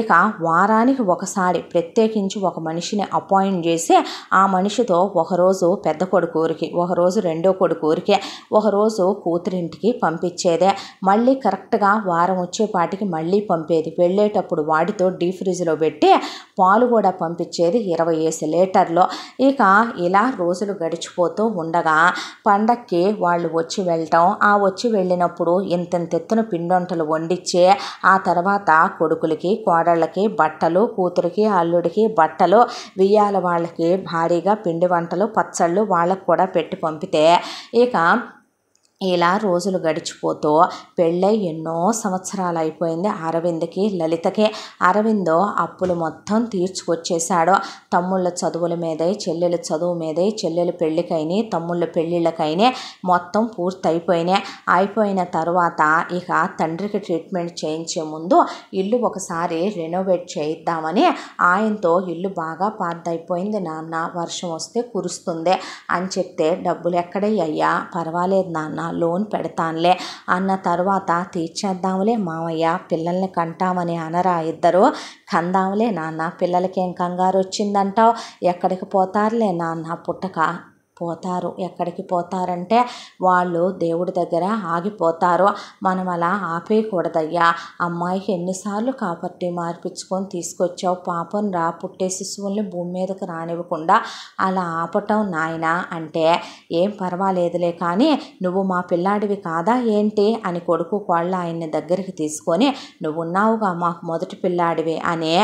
ఇక వారానికి ఒకసారి ప్రత్యేకించి ఒక మనిషిని అపాయింట్ చేసి ఆ మనిషితో ఒకరోజు పెద్ద కొడుకు ఊరికి ఒకరోజు రెండో కొడుకు ఊరికి ఒకరోజు కూతురింటికి పంపించేదే మళ్ళీ కరెక్ట్గా వారం వచ్చేపాటికి మళ్ళీ పంపేది వెళ్ళేటప్పుడు వాటితో డీ ఫ్రిడ్జ్లో పెట్టి మనకి పాలు కూడా పంపించేది ఇరవై ఏసి లీటర్లు ఇక ఇలా రోజులు గడిచిపోతూ ఉండగా పండక్కి వాళ్ళు వచ్చి వెళ్ళటం ఆ వచ్చి వెళ్ళినప్పుడు ఇంతెంతెత్తున పిండొంటలు వండిచ్చే ఆ తర్వాత కొడుకులకి కోడళ్ళకి బట్టలు కూతురికి అల్లుడికి బట్టలు వియ్యాల వాళ్ళకి భారీగా పిండి వంటలు పచ్చళ్ళు వాళ్ళకు కూడా పెట్టి పంపితే ఇక ఇలా రోజులు గడిచిపోతూ పెళ్ళై ఎన్నో సంవత్సరాలు అయిపోయింది అరవింద్కి లలితకి అరవింద్ అప్పులు మొత్తం తీర్చుకొచ్చేశాడు తమ్ముళ్ళ చదువుల మీద చెల్లెల చదువు మీద చెల్లెల పెళ్ళికైనా తమ్ముళ్ళ పెళ్ళిళ్ళకైనా మొత్తం పూర్తి అయిపోయినాయి అయిపోయిన తర్వాత ఇక తండ్రికి ట్రీట్మెంట్ చేయించే ముందు ఇల్లు ఒకసారి రెనోవేట్ చేయిద్దామని ఆయనతో ఇల్లు బాగా పాద్దయిపోయింది నాన్న వర్షం వస్తే కురుస్తుంది అని చెప్తే డబ్బులు ఎక్కడయ్యా పర్వాలేదు నాన్న లోన్ పెడతానులే అన్న తర్వాత తీర్చేద్దాంలే మావయ్య పిల్లల్ని కంటామని అనరా ఇద్దరు కందాంలే నాన్న పిల్లలకి ఏం కంగారు వచ్చిందంటావు ఎక్కడికి పోతారులే నాన్న పుట్టక పోతారు ఎక్కడికి పోతారంటే వాళ్ళు దేవుడి దగ్గర ఆగిపోతారు మనం అలా ఆపేయకూడదయ్యా అమ్మాయికి ఎన్నిసార్లు కాపర్టీ మార్పించుకొని తీసుకొచ్చావు పాపం రా పుట్టే శిశువుల్ని భూమి మీదకు రానివ్వకుండా అలా ఆపటం నాయన అంటే ఏం పర్వాలేదులే కానీ నువ్వు మా పిల్లాడివి కాదా ఏంటి అని కొడుకు కోళ్ళ ఆయన్ని దగ్గరికి తీసుకొని నువ్వున్నావుగా మాకు మొదటి పిల్లాడివి అని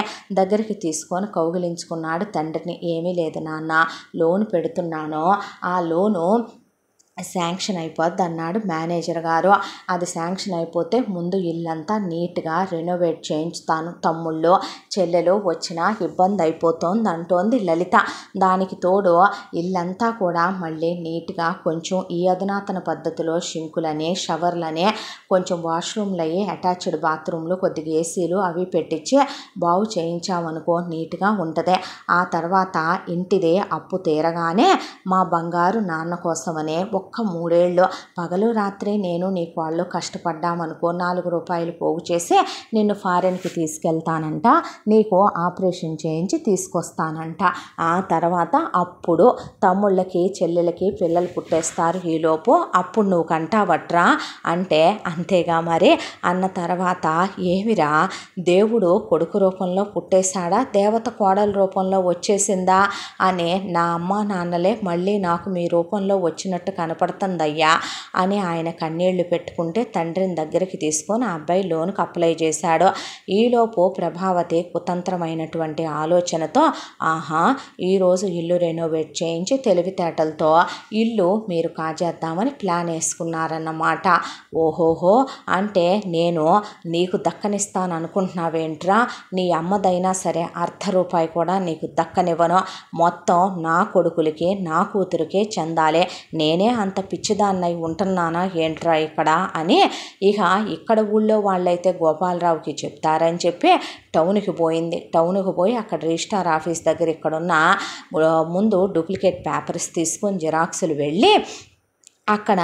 దగ్గరికి తీసుకొని కౌగిలించుకున్నాడు తండ్రిని ఏమీ లేదు నాన్న లోన్ పెడుతున్నాను ಆ ಲೋನು శాంక్షన్ అయిపోద్ది అన్నాడు మేనేజర్ గారు అది శాంక్షన్ అయిపోతే ముందు ఇల్లంతా నీట్గా రెనోవేట్ చేయించుతాను తమ్ముళ్ళు చెల్లెలు వచ్చినా ఇబ్బంది అయిపోతుంది అంటోంది లలిత దానికి తోడు ఇల్లంతా కూడా మళ్ళీ నీట్గా కొంచెం ఈ అధునాతన పద్ధతిలో షింకులని షవర్లని కొంచెం వాష్రూమ్లు అయ్యి అటాచ్డ్ బాత్రూమ్లు కొద్దిగా ఏసీలు అవి పెట్టించి బాగు చేయించామనుకో నీట్గా ఉంటుంది ఆ తర్వాత ఇంటిదే అప్పు తీరగానే మా బంగారు నాన్న కోసమనే ఒక్క మూడేళ్ళు పగలు రాత్రి నేను నీ వాళ్ళు కష్టపడ్డామనుకో నాలుగు రూపాయలు పోగు చేసి నిన్ను ఫారెన్కి తీసుకెళ్తానంట నీకు ఆపరేషన్ చేయించి తీసుకొస్తానంట ఆ తర్వాత అప్పుడు తమ్ముళ్ళకి చెల్లెలకి పిల్లలు పుట్టేస్తారు ఈలోపు అప్పుడు నువ్వు కంటావట్రా అంటే అంతేగా మరి అన్న తర్వాత ఏమిరా దేవుడు కొడుకు రూపంలో పుట్టేశాడా దేవత కోడల రూపంలో వచ్చేసిందా అని నా అమ్మ నాన్నలే మళ్ళీ నాకు మీ రూపంలో వచ్చినట్టు కన కనపడుతుందయ్యా అని ఆయన కన్నీళ్లు పెట్టుకుంటే తండ్రిని దగ్గరికి తీసుకొని ఆ అబ్బాయి లోన్కి అప్లై చేశాడు ఈలోపు ప్రభావతి కుతంత్రమైనటువంటి ఆలోచనతో ఆహా ఈరోజు ఇల్లు రెనోవేట్ చేయించి తెలివితేటలతో ఇల్లు మీరు కాజేద్దామని ప్లాన్ వేసుకున్నారన్నమాట ఓహోహో అంటే నేను నీకు దక్కనిస్తాను అనుకుంటున్నావేంట్రా నీ అమ్మదైనా సరే అర్ధ రూపాయి కూడా నీకు దక్కనివ్వను మొత్తం నా కొడుకులకి నా కూతురికే చెందాలి నేనే అంత పిచ్చిదాన్నై ఉంటున్నానా ఏంట్రా ఇక్కడ అని ఇక ఇక్కడ ఊళ్ళో వాళ్ళైతే గోపాలరావుకి చెప్తారని చెప్పి టౌన్కి పోయింది టౌన్కి పోయి అక్కడ రిజిస్టార్ ఆఫీస్ దగ్గర ఇక్కడున్న ముందు డూప్లికేట్ పేపర్స్ తీసుకొని జిరాక్సులు వెళ్ళి అక్కడ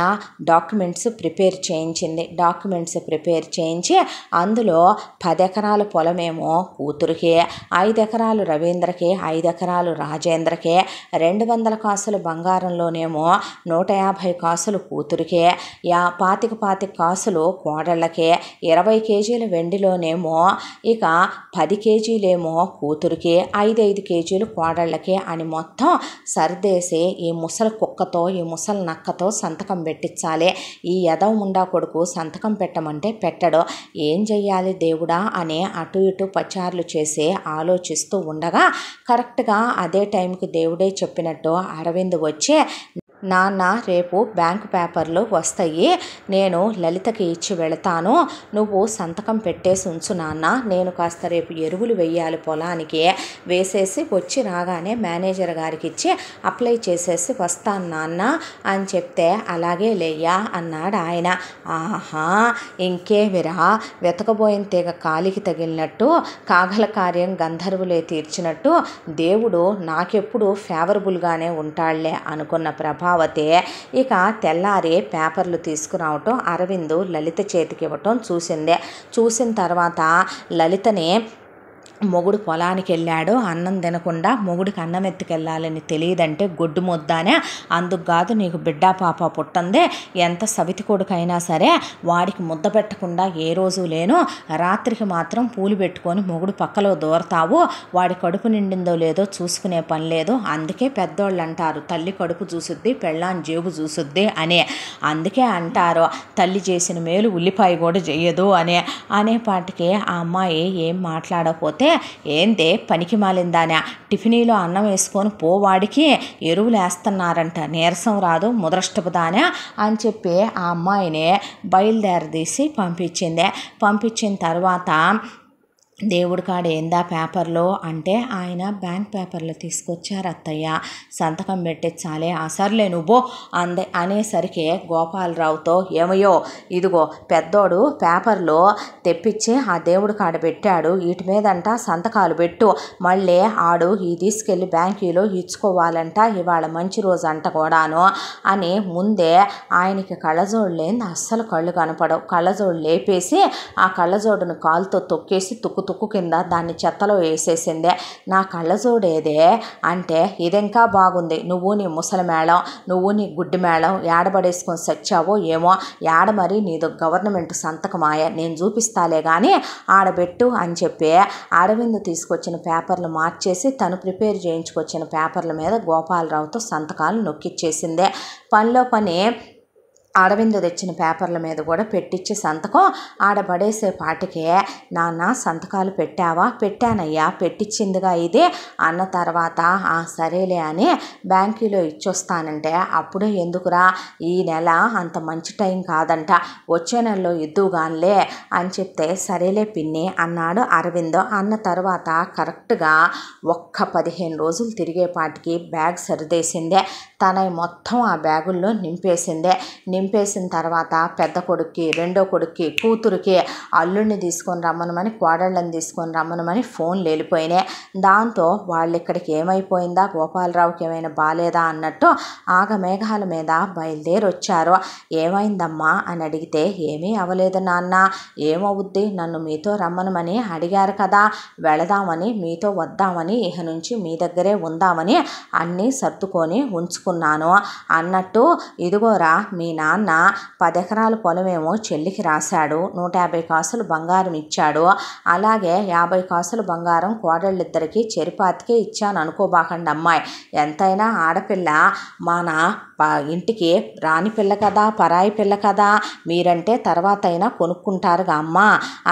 డాక్యుమెంట్స్ ప్రిపేర్ చేయించింది డాక్యుమెంట్స్ ప్రిపేర్ చేయించి అందులో పది ఎకరాల పొలమేమో కూతురికి ఐదు ఎకరాలు రవీంద్రకి ఐదు ఎకరాలు రాజేంద్రకి రెండు వందల కాసులు బంగారంలోనేమో నూట యాభై కాసులు కూతురికి యా పాతిక పాతిక కాసులు కోడళ్ళకి ఇరవై కేజీల వెండిలోనేమో ఇక పది కేజీలేమో కూతురికి ఐదైదు కేజీలు కోడళ్ళకి అని మొత్తం సర్దేసి ఈ ముసలి కుక్కతో ఈ ముసలి నక్కతో సంతకం పెట్టించాలి ఈ యదవ ముండా కొడుకు సంతకం పెట్టమంటే పెట్టడు ఏం చెయ్యాలి దేవుడా అని అటు ఇటు పచారులు చేసి ఆలోచిస్తూ ఉండగా కరెక్ట్గా అదే టైంకి దేవుడే చెప్పినట్టు అరవింద్ వచ్చి నాన్న రేపు బ్యాంకు పేపర్లు వస్తాయి నేను లలితకి ఇచ్చి వెళతాను నువ్వు సంతకం పెట్టేసి ఉంచు నాన్న నేను కాస్త రేపు ఎరువులు వేయాలి పొలానికి వేసేసి వచ్చి రాగానే మేనేజర్ గారికి ఇచ్చి అప్లై చేసేసి వస్తాను నాన్న అని చెప్తే అలాగే లేయ్యా అన్నాడు ఆయన ఆహా విరా వెతకబోయిన తీగ కాలికి తగిలినట్టు కాగల కార్యం గంధర్వులే తీర్చినట్టు దేవుడు నాకెప్పుడు ఫేవరబుల్గానే ఉంటాళ్లే అనుకున్న ప్రభా ప్రభావతి ఇక తెల్లారి పేపర్లు తీసుకురావటం అరవింద్ లలిత చేతికి ఇవ్వటం చూసిందే చూసిన తర్వాత లలితని మొగుడు పొలానికి వెళ్ళాడు అన్నం తినకుండా మొగుడికి అన్నం ఎత్తుకెళ్ళాలని తెలియదంటే గొడ్డు మొద్దానే అందుకు కాదు నీకు బిడ్డ పాప పుట్టందే ఎంత సవితి కొడుకైనా సరే వాడికి ముద్ద పెట్టకుండా ఏ రోజు లేను రాత్రికి మాత్రం పూలు పెట్టుకొని మొగుడు పక్కలో దూరతావు వాడి కడుపు నిండిందో లేదో చూసుకునే పని లేదు అందుకే పెద్దోళ్ళు అంటారు తల్లి కడుపు చూసుద్ది పెళ్ళాన్ జేబు చూసుద్ది అనే అందుకే అంటారు తల్లి చేసిన మేలు ఉల్లిపాయ కూడా చేయదు అనే అనేపాటికి ఆ అమ్మాయి ఏం మాట్లాడకపోతే ఏందే పనికి మాలిందానా టిఫినీలో అన్నం వేసుకొని పోవాడికి ఎరువులు వేస్తున్నారంట నీరసం రాదు ముదరష్టపుదానా అని చెప్పి ఆ అమ్మాయిని బయలుదేరదీసి పంపించింది పంపించిన తర్వాత దేవుడి కాడ ఏందా పేపర్లో అంటే ఆయన బ్యాంక్ పేపర్లు తీసుకొచ్చారు అత్తయ్య సంతకం పెట్టించాలే ఆ నువ్వో నువ్వు అందే అనేసరికి గోపాలరావుతో ఏమయ్యో ఇదిగో పెద్దోడు పేపర్లో తెప్పించి ఆ దేవుడి కాడ పెట్టాడు వీటి మీదంట సంతకాలు పెట్టు మళ్ళీ ఆడు ఈ తీసుకెళ్ళి బ్యాంకీలో ఇచ్చుకోవాలంట ఇవాళ మంచి రోజు అంట కూడాను అని ముందే ఆయనకి కళ్ళజోడు లేని అస్సలు కళ్ళు కనపడవు కళ్ళజోడు లేపేసి ఆ కళ్ళజోడును కాలుతో తొక్కేసి తొక్కు తుక్కు కింద దాన్ని చెత్తలో వేసేసిందే నా కళ్ళజోడేదే అంటే ఇదింకా బాగుంది నువ్వు నీ ముసలి మేళం నువ్వు నీ గుడ్డి మేళం ఏడబడేసుకొని సచ్చావో ఏమో ఏడ మరి నీదో గవర్నమెంట్ సంతకమాయ నేను చూపిస్తాలే కానీ ఆడబెట్టు అని చెప్పి అరవింద్ తీసుకొచ్చిన పేపర్లు మార్చేసి తను ప్రిపేర్ చేయించుకొచ్చిన పేపర్ల మీద గోపాలరావుతో సంతకాలు నొక్కిచ్చేసిందే పనిలో పని అరవిందు తెచ్చిన పేపర్ల మీద కూడా పెట్టించి సంతకం ఆడబడేసే పాటికే నాన్న సంతకాలు పెట్టావా పెట్టానయ్యా పెట్టించిందిగా ఇది అన్న తర్వాత సరేలే అని బ్యాంకీలో ఇచ్చొస్తానంటే అప్పుడే ఎందుకురా ఈ నెల అంత మంచి టైం కాదంట వచ్చే నెలలో ఇద్దుగానిలే అని చెప్తే సరేలే పిన్ని అన్నాడు అరవింద్ అన్న తర్వాత కరెక్ట్గా ఒక్క పదిహేను రోజులు తిరిగేపాటికి బ్యాగ్ సరిదేసిందే తన మొత్తం ఆ బ్యాగుల్లో నింపేసిందే నింపి దింపేసిన తర్వాత పెద్ద కొడుక్కి రెండో కొడుక్కి కూతురికి అల్లుడిని తీసుకొని రమ్మనమని కోడళ్ళని తీసుకొని రమ్మనమని ఫోన్ లేలిపోయినాయి దాంతో వాళ్ళు ఇక్కడికి ఏమైపోయిందా గోపాలరావుకి ఏమైనా బాగాలేదా అన్నట్టు ఆగమేఘాల మీద బయలుదేరి వచ్చారు ఏమైందమ్మా అని అడిగితే ఏమీ అవ్వలేదు నాన్న ఏమవుద్ది నన్ను మీతో రమ్మనమని అడిగారు కదా వెళదామని మీతో వద్దామని ఇహ నుంచి మీ దగ్గరే ఉందామని అన్నీ సర్దుకొని ఉంచుకున్నాను అన్నట్టు ఇదిగోరా మీ నా నాన్న పదెకరాలు పొలమేమో చెల్లికి రాశాడు నూట యాభై కాసులు బంగారం ఇచ్చాడు అలాగే యాభై కాసులు బంగారం కోడళ్ళిద్దరికీ చెరిపాతికే ఇచ్చాను అనుకోబాకండి అమ్మాయి ఎంతైనా ఆడపిల్ల మన ఇంటికి రాని పిల్ల కదా పరాయి పిల్ల కదా మీరంటే తర్వాత అయినా కొనుక్కుంటారుగా అమ్మ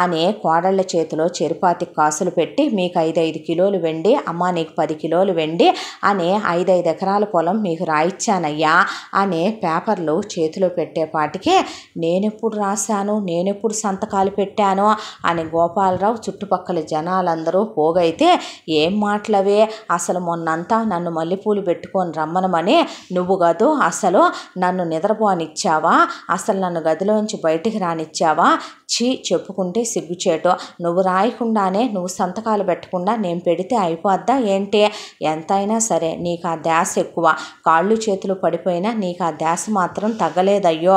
అని కోడళ్ళ చేతిలో చెరుపాతి కాసులు పెట్టి మీకు ఐదైదు కిలోలు వెండి అమ్మ నీకు పది కిలోలు వెండి అని ఐదైదు ఎకరాల పొలం మీకు రాయిచ్చానయ్యా అనే పేపర్లు చేతిలో పెట్టేపాటికే నేనెప్పుడు రాశాను నేనెప్పుడు సంతకాలు పెట్టాను అని గోపాలరావు చుట్టుపక్కల జనాలందరూ పోగైతే ఏం మాటలవే అసలు మొన్నంతా నన్ను మల్లెపూలు పెట్టుకొని రమ్మనమని నువ్వు కాదు అసలు నన్ను నిద్రపోనిచ్చావా అసలు నన్ను గదిలోంచి బయటికి రానిచ్చావా ఛీ చెప్పుకుంటే సిగ్గుచేటో నువ్వు రాయకుండానే నువ్వు సంతకాలు పెట్టకుండా నేను పెడితే అయిపోద్దా ఏంటి ఎంతైనా సరే నీకు ఆ ధ్యాస ఎక్కువ కాళ్ళు చేతులు పడిపోయినా నీకు ఆ ధ్యాస మాత్రం తగ్గలేదయ్యో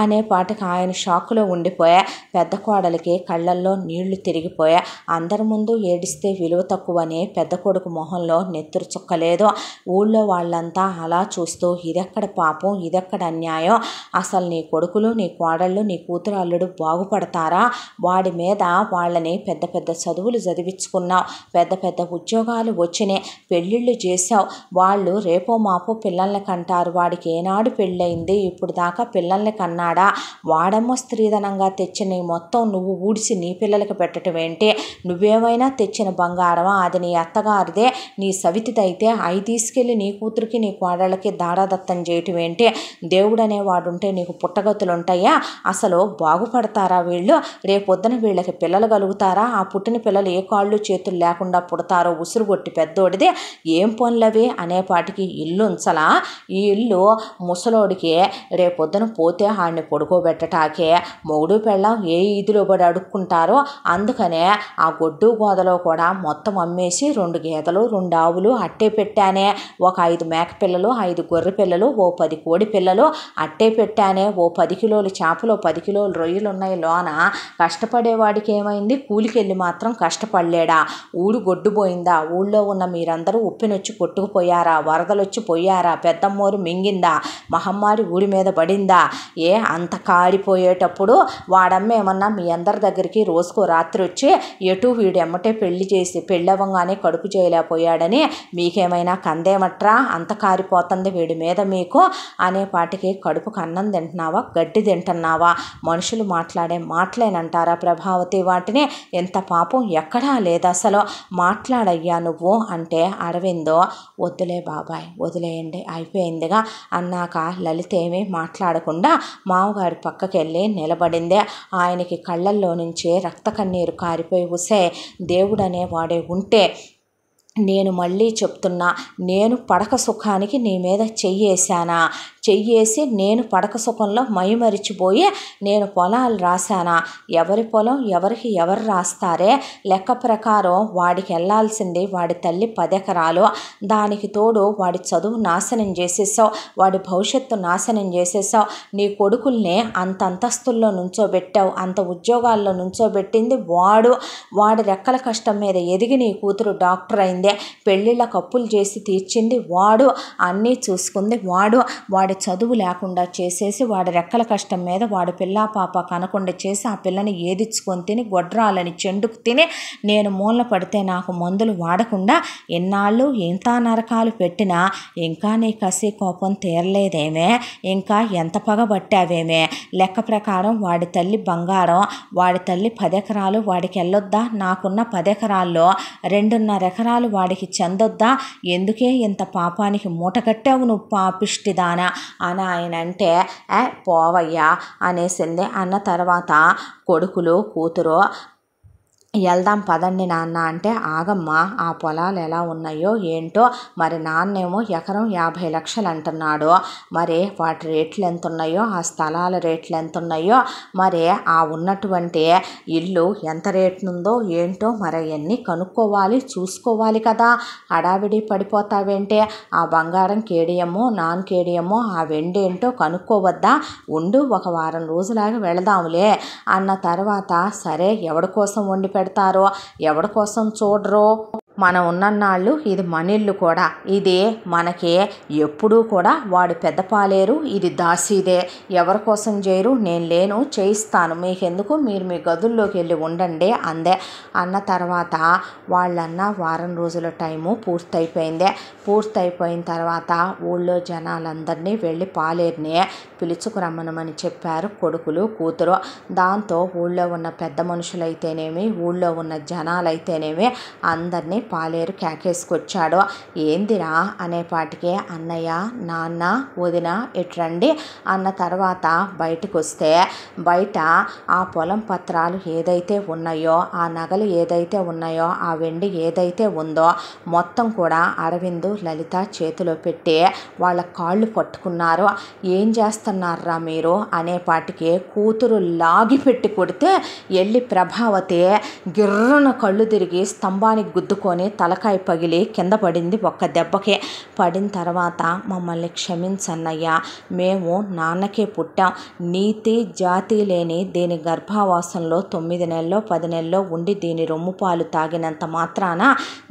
అనే పాటకు ఆయన షాకులో ఉండిపోయా పెద్ద కోడలికి కళ్ళల్లో నీళ్లు తిరిగిపోయా అందరి ముందు ఏడిస్తే విలువ తక్కువని పెద్ద కొడుకు మొహంలో నెత్తురు చుక్కలేదు ఊళ్ళో వాళ్ళంతా అలా చూస్తూ ఇదెక్కడ పాపం ఇదెక్కడ అన్యాయం అసలు నీ కొడుకులు నీ కోడళ్ళు నీ కూతురు అల్లుడు బాగుపడతారు పడతారా వాడి మీద వాళ్ళని పెద్ద పెద్ద చదువులు చదివించుకున్నావు పెద్ద పెద్ద ఉద్యోగాలు వచ్చినాయి పెళ్ళిళ్ళు చేసావు వాళ్ళు రేపో మాపో పిల్లల్ని కంటారు వాడికి ఏనాడు పెళ్ళయింది ఇప్పుడు దాకా పిల్లల్ని కన్నాడా వాడమ్మ స్త్రీధనంగా తెచ్చిన మొత్తం నువ్వు ఊడిసి నీ పిల్లలకి పెట్టడం ఏంటి నువ్వేమైనా తెచ్చిన బంగారమా అది నీ అత్తగారిదే నీ సవితిదైతే అవి తీసుకెళ్ళి నీ కూతురికి నీ కోడళ్ళకి దారాదత్తం చేయటం ఏంటి దేవుడు అనేవాడుంటే నీకు పుట్టగతులు ఉంటాయా అసలు బాగుపడతారా వీళ్ళు వీళ్ళు రేపు పొద్దున వీళ్ళకి పిల్లలు కలుగుతారా ఆ పుట్టిన పిల్లలు ఏ కాళ్ళు చేతులు లేకుండా పుడతారో ఉసురు కొట్టి పెద్దోడిదే ఏం పనులవే అనేపాటికి ఇల్లు ఉంచలా ఈ ఇల్లు ముసలోడికి రేపొద్దున పోతే ఆడిని పొడుకోబెట్టటాకే మొగుడు పెళ్ళం ఏ ఈదిలో పడి అడుక్కుంటారో అందుకనే ఆ గొడ్డు గోదలో కూడా మొత్తం అమ్మేసి రెండు గేదలు రెండు ఆవులు అట్టే పెట్టానే ఒక ఐదు మేక పిల్లలు ఐదు గొర్రె పిల్లలు ఓ పది కోడి పిల్లలు అట్టే పెట్టానే ఓ పది కిలోలు చేపలు పది కిలోలు రొయ్యలు ఉన్నాయి లోన కావున కష్టపడేవాడికి ఏమైంది కూలికి వెళ్ళి మాత్రం కష్టపడలేడా ఊడు గొడ్డుపోయిందా ఊళ్ళో ఉన్న మీరందరూ ఉప్పినొచ్చి కొట్టుకుపోయారా వరదలొచ్చి పోయారా పెద్దమ్మోరు మింగిందా మహమ్మారి ఊడి మీద పడిందా ఏ అంత కాడిపోయేటప్పుడు వాడమ్మ ఏమన్నా మీ అందరి దగ్గరికి రోజుకో రాత్రి వచ్చి ఎటు వీడు ఎమ్మటే పెళ్లి చేసి పెళ్ళవంగానే కడుపు చేయలేకపోయాడని మీకేమైనా కందేమట్రా అంత కారిపోతుంది వీడి మీద మీకు అనే పాటికి కడుపు కన్నం తింటున్నావా గడ్డి తింటున్నావా మనుషులు మాట్లాడే మా మాటలేనంటారా ప్రభావతి వాటిని ఎంత పాపం ఎక్కడా లేదా అసలు మాట్లాడయ్యా నువ్వు అంటే అరవిందో వద్దులే బాబాయ్ వదిలేయండి అయిపోయిందిగా అన్నాక లలిత ఏమీ మాట్లాడకుండా మామగారి పక్కకెళ్ళి నిలబడిందే ఆయనకి కళ్ళల్లో నుంచి రక్త కన్నీరు కారిపోయి ఉసే దేవుడనే వాడే ఉంటే నేను మళ్ళీ చెప్తున్నా నేను పడక సుఖానికి నీ మీద చెయ్యేశానా చెయ్యేసి నేను పడక సుఖంలో మైమరిచిపోయి నేను పొలాలు రాశానా ఎవరి పొలం ఎవరికి ఎవరు రాస్తారే లెక్క ప్రకారం వాడికి వెళ్ళాల్సింది వాడి తల్లి పదెకరాలు దానికి తోడు వాడి చదువు నాశనం చేసేసావు వాడి భవిష్యత్తు నాశనం చేసేసావు నీ కొడుకుల్ని అంత అంతస్తుల్లో నుంచోబెట్టావు అంత ఉద్యోగాల్లో నుంచోబెట్టింది వాడు వాడి రెక్కల కష్టం మీద ఎదిగి నీ కూతురు డాక్టర్ అయిందే పెళ్ళిళ్ళ కప్పులు చేసి తీర్చింది వాడు అన్నీ చూసుకుంది వాడు వాడి చదువు లేకుండా చేసేసి వాడి రెక్కల కష్టం మీద వాడి పిల్లా పాప కనకుండా చేసి ఆ పిల్లని ఏదిచ్చుకొని తిని గొడ్రాలని చెండుకు తిని నేను మూలన పడితే నాకు మందులు వాడకుండా ఎన్నాళ్ళు ఎంత నరకాలు పెట్టినా ఇంకా నీ కసి కోపం తీరలేదేమే ఇంకా ఎంత పగబట్టావేమే లెక్క ప్రకారం వాడి తల్లి బంగారం వాడి తల్లి పదెకరాలు వాడికి వెళ్ళొద్దా నాకున్న పదెకరాల్లో రెండున్నర ఎకరాలు వాడికి చెందొద్దా ఎందుకే ఇంత పాపానికి కట్టావు నువ్వు పాపిష్టిదానా అని ఆయన అంటే ఏ పోవయ్యా అనేసింది అన్న తర్వాత కొడుకులు కూతురు వెళ్దాం పదండి నాన్న అంటే ఆగమ్మా ఆ పొలాలు ఎలా ఉన్నాయో ఏంటో మరి నాన్నేమో ఎకరం యాభై లక్షలు అంటున్నాడు మరి వాటి రేట్లు ఎంత ఉన్నాయో ఆ స్థలాల రేట్లు ఎంత ఉన్నాయో మరి ఆ ఉన్నటువంటి ఇల్లు ఎంత రేట్నుందో ఏంటో మరి అవన్నీ కనుక్కోవాలి చూసుకోవాలి కదా అడావిడి పడిపోతావేంటే ఆ బంగారం కేడియమో నాన్ కేడియమో ఆ వెండేంటో కనుక్కోవద్దా ఉండు ఒక వారం రోజులాగా వెళదాములే అన్న తర్వాత సరే ఎవడి కోసం వండి పెడతారో ఎవరి కోసం చూడరో మనం ఉన్నన్నాళ్ళు ఇది మనిళ్ళు కూడా ఇది మనకి ఎప్పుడూ కూడా వాడు పెద్దపాలేరు ఇది దాసీదే ఎవరి కోసం చేయరు నేను లేను చేయిస్తాను మీకెందుకు మీరు మీ గదుల్లోకి వెళ్ళి ఉండండి అందే అన్న తర్వాత వాళ్ళన్న వారం రోజుల టైము పూర్తయిపోయిందే పూర్తయిపోయిన తర్వాత ఊళ్ళో జనాలందరినీ వెళ్ళి పాలేరుని పిలుచుకురమ్మనమని చెప్పారు కొడుకులు కూతురు దాంతో ఊళ్ళో ఉన్న పెద్ద మనుషులైతేనేమి ఊళ్ళో ఉన్న జనాలైతేనేమి అందరినీ పాలేరు కేకేసుకొచ్చాడో ఏందిరా అనేపాటికే అన్నయ్య నాన్న వదిన ఎట్రండి అన్న తర్వాత బయటకు వస్తే బయట ఆ పొలం పత్రాలు ఏదైతే ఉన్నాయో ఆ నగలు ఏదైతే ఉన్నాయో ఆ వెండి ఏదైతే ఉందో మొత్తం కూడా అరవింద్ లలిత చేతిలో పెట్టి వాళ్ళ కాళ్ళు పట్టుకున్నారు ఏం చేస్తున్నారా మీరు అనేపాటికి కూతురు లాగి పెట్టి కొడితే వెళ్ళి ప్రభావతి గిర్రన కళ్ళు తిరిగి స్తంభానికి గుద్దుకొని పట్టుకొని తలకాయ పగిలి కింద పడింది ఒక్క దెబ్బకే పడిన తర్వాత మమ్మల్ని క్షమించన్నయ్యా మేము నాన్నకే పుట్టాం నీతి జాతి లేని దీని గర్భావాసంలో తొమ్మిది నెలలో పది నెలలో ఉండి దీని రొమ్ము పాలు తాగినంత మాత్రాన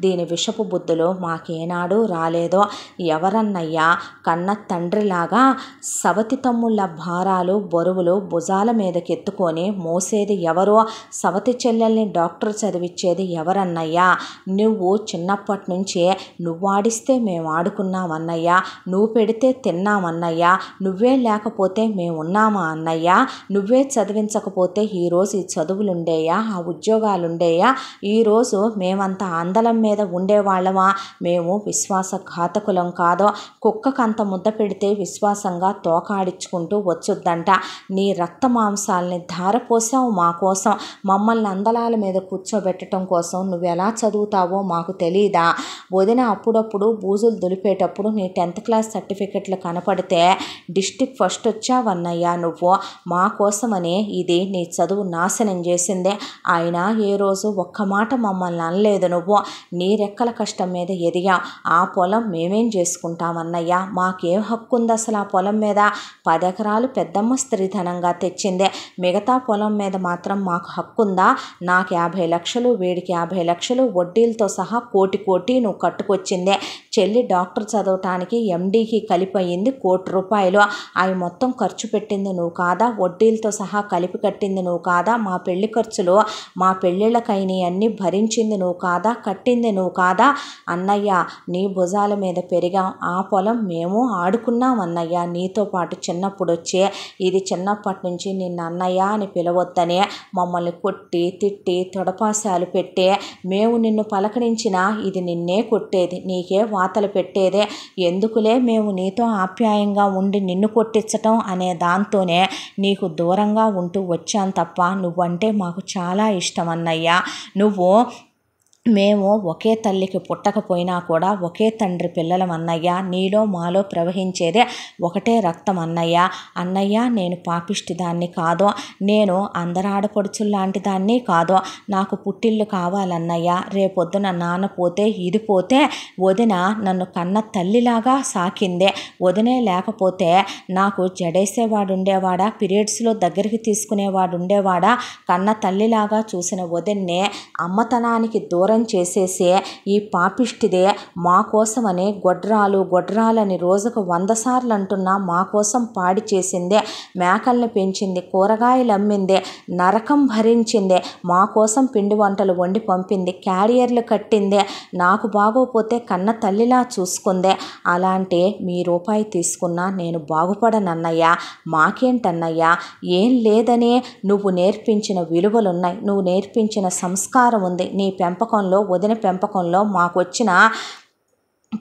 దీని విషపు బుద్ధులు మాకేనాడు రాలేదో ఎవరన్నయ్యా కన్న తండ్రిలాగా సవతి తమ్ముళ్ళ భారాలు బరువులు భుజాల మీదకెత్తుకొని మోసేది ఎవరో సవతి చెల్లెల్ని డాక్టర్ చదివిచ్చేది ఎవరన్నయ్యా నువ్వు నువ్వు చిన్నప్పటి నుంచే నువ్వు ఆడిస్తే మేము ఆడుకున్నాం అన్నయ్య నువ్వు పెడితే తిన్నాం నువ్వే లేకపోతే మేము ఉన్నామా అన్నయ్య నువ్వే చదివించకపోతే ఈరోజు ఈ ఉండేయా ఆ ఉండేయా ఈరోజు మేమంత ఆందలం మీద ఉండేవాళ్ళమా మేము విశ్వాసఘాతకులం కాదో అంత ముద్ద పెడితే విశ్వాసంగా తోకాడించుకుంటూ వచ్చొద్దంట నీ రక్త మాంసాలని ధారపోసావు మా కోసం మమ్మల్ని అందలాల మీద కూర్చోబెట్టడం కోసం నువ్వు ఎలా చదువుతావో ఉన్నావో మాకు తెలీదా వదిన అప్పుడప్పుడు బూజులు దులిపేటప్పుడు నీ టెన్త్ క్లాస్ సర్టిఫికెట్లు కనపడితే డిస్టిక్ ఫస్ట్ వచ్చావన్నయ్యా నువ్వు మా కోసమని ఇది నీ చదువు నాశనం చేసింది ఆయన ఏ రోజు ఒక్క మాట మమ్మల్ని అనలేదు నువ్వు నీ రెక్కల కష్టం మీద ఎదిగా ఆ పొలం మేమేం చేసుకుంటామన్నయ్యా మాకేం హక్కు ఉంది అసలు ఆ పొలం మీద పదెకరాలు పెద్దమ్మ స్త్రీధనంగా తెచ్చిందే మిగతా పొలం మీద మాత్రం మాకు హక్కుందా నాకు యాభై లక్షలు వీడికి యాభై లక్షలు వడ్డీలతో సహా కోటి కోటి నువ్వు కట్టుకొచ్చిందే చెల్లి డాక్టర్ చదవటానికి ఎండీకి కలిపోయింది కోటి రూపాయలు అవి మొత్తం ఖర్చు పెట్టింది నువ్వు కాదా వడ్డీలతో సహా కలిపి కట్టింది నువ్వు కాదా మా పెళ్లి ఖర్చులు మా పెళ్ళిళ్ళకైని అన్నీ భరించింది నువ్వు కాదా కట్టింది నువ్వు కాదా అన్నయ్య నీ భుజాల మీద పెరిగాం ఆ పొలం మేము ఆడుకున్నాం అన్నయ్య నీతో పాటు చిన్నప్పుడు వచ్చే ఇది చిన్నప్పటి నుంచి నిన్న అన్నయ్య అని పిలవద్దని మమ్మల్ని కొట్టి తిట్టి తొడపాశాలు పెట్టి మేము నిన్ను పలక పలకరించినా ఇది నిన్నే కొట్టేది నీకే వాతలు పెట్టేదే ఎందుకులే మేము నీతో ఆప్యాయంగా ఉండి నిన్ను కొట్టించటం అనే దాంతోనే నీకు దూరంగా ఉంటూ వచ్చాను తప్ప నువ్వంటే మాకు చాలా ఇష్టం అన్నయ్య నువ్వు మేము ఒకే తల్లికి పుట్టకపోయినా కూడా ఒకే తండ్రి పిల్లలం అన్నయ్య నీలో మాలో ప్రవహించేదే ఒకటే రక్తం అన్నయ్య అన్నయ్య నేను పాపిష్టి దాన్ని కాదు నేను అందరాడపడుచుల్లాంటి దాన్ని కాదు నాకు పుట్టిల్లు కావాలన్నయ్య రేపొద్దున నాన్న పోతే ఇది పోతే వదిన నన్ను కన్న తల్లిలాగా సాకిందే వదినే లేకపోతే నాకు జడేసేవాడు ఉండేవాడా పీరియడ్స్లో దగ్గరికి తీసుకునేవాడు ఉండేవాడా కన్న తల్లిలాగా చూసిన వదిన్నే అమ్మతనానికి దూరం దూరం చేసేసే ఈ పాపిష్టిదే మా కోసమని గొడ్రాలు గొడ్రాలని రోజుకు వంద సార్లు అంటున్నా మా కోసం పాడి చేసిందే మేకల్ని పెంచింది కూరగాయలు అమ్మిందే నరకం భరించిందే మా కోసం పిండి వంటలు వండి పంపింది క్యారియర్లు కట్టిందే నాకు బాగోపోతే కన్న తల్లిలా చూసుకుందే అలాంటి మీ రూపాయి తీసుకున్నా నేను బాగుపడనన్నయ్యా మాకేంటన్నయ్యా ఏం లేదనే నువ్వు నేర్పించిన విలువలున్నాయి నువ్వు నేర్పించిన సంస్కారం ఉంది నీ పెంపకం పెంపకంలో వదిన పెంపకంలో మాకు వచ్చిన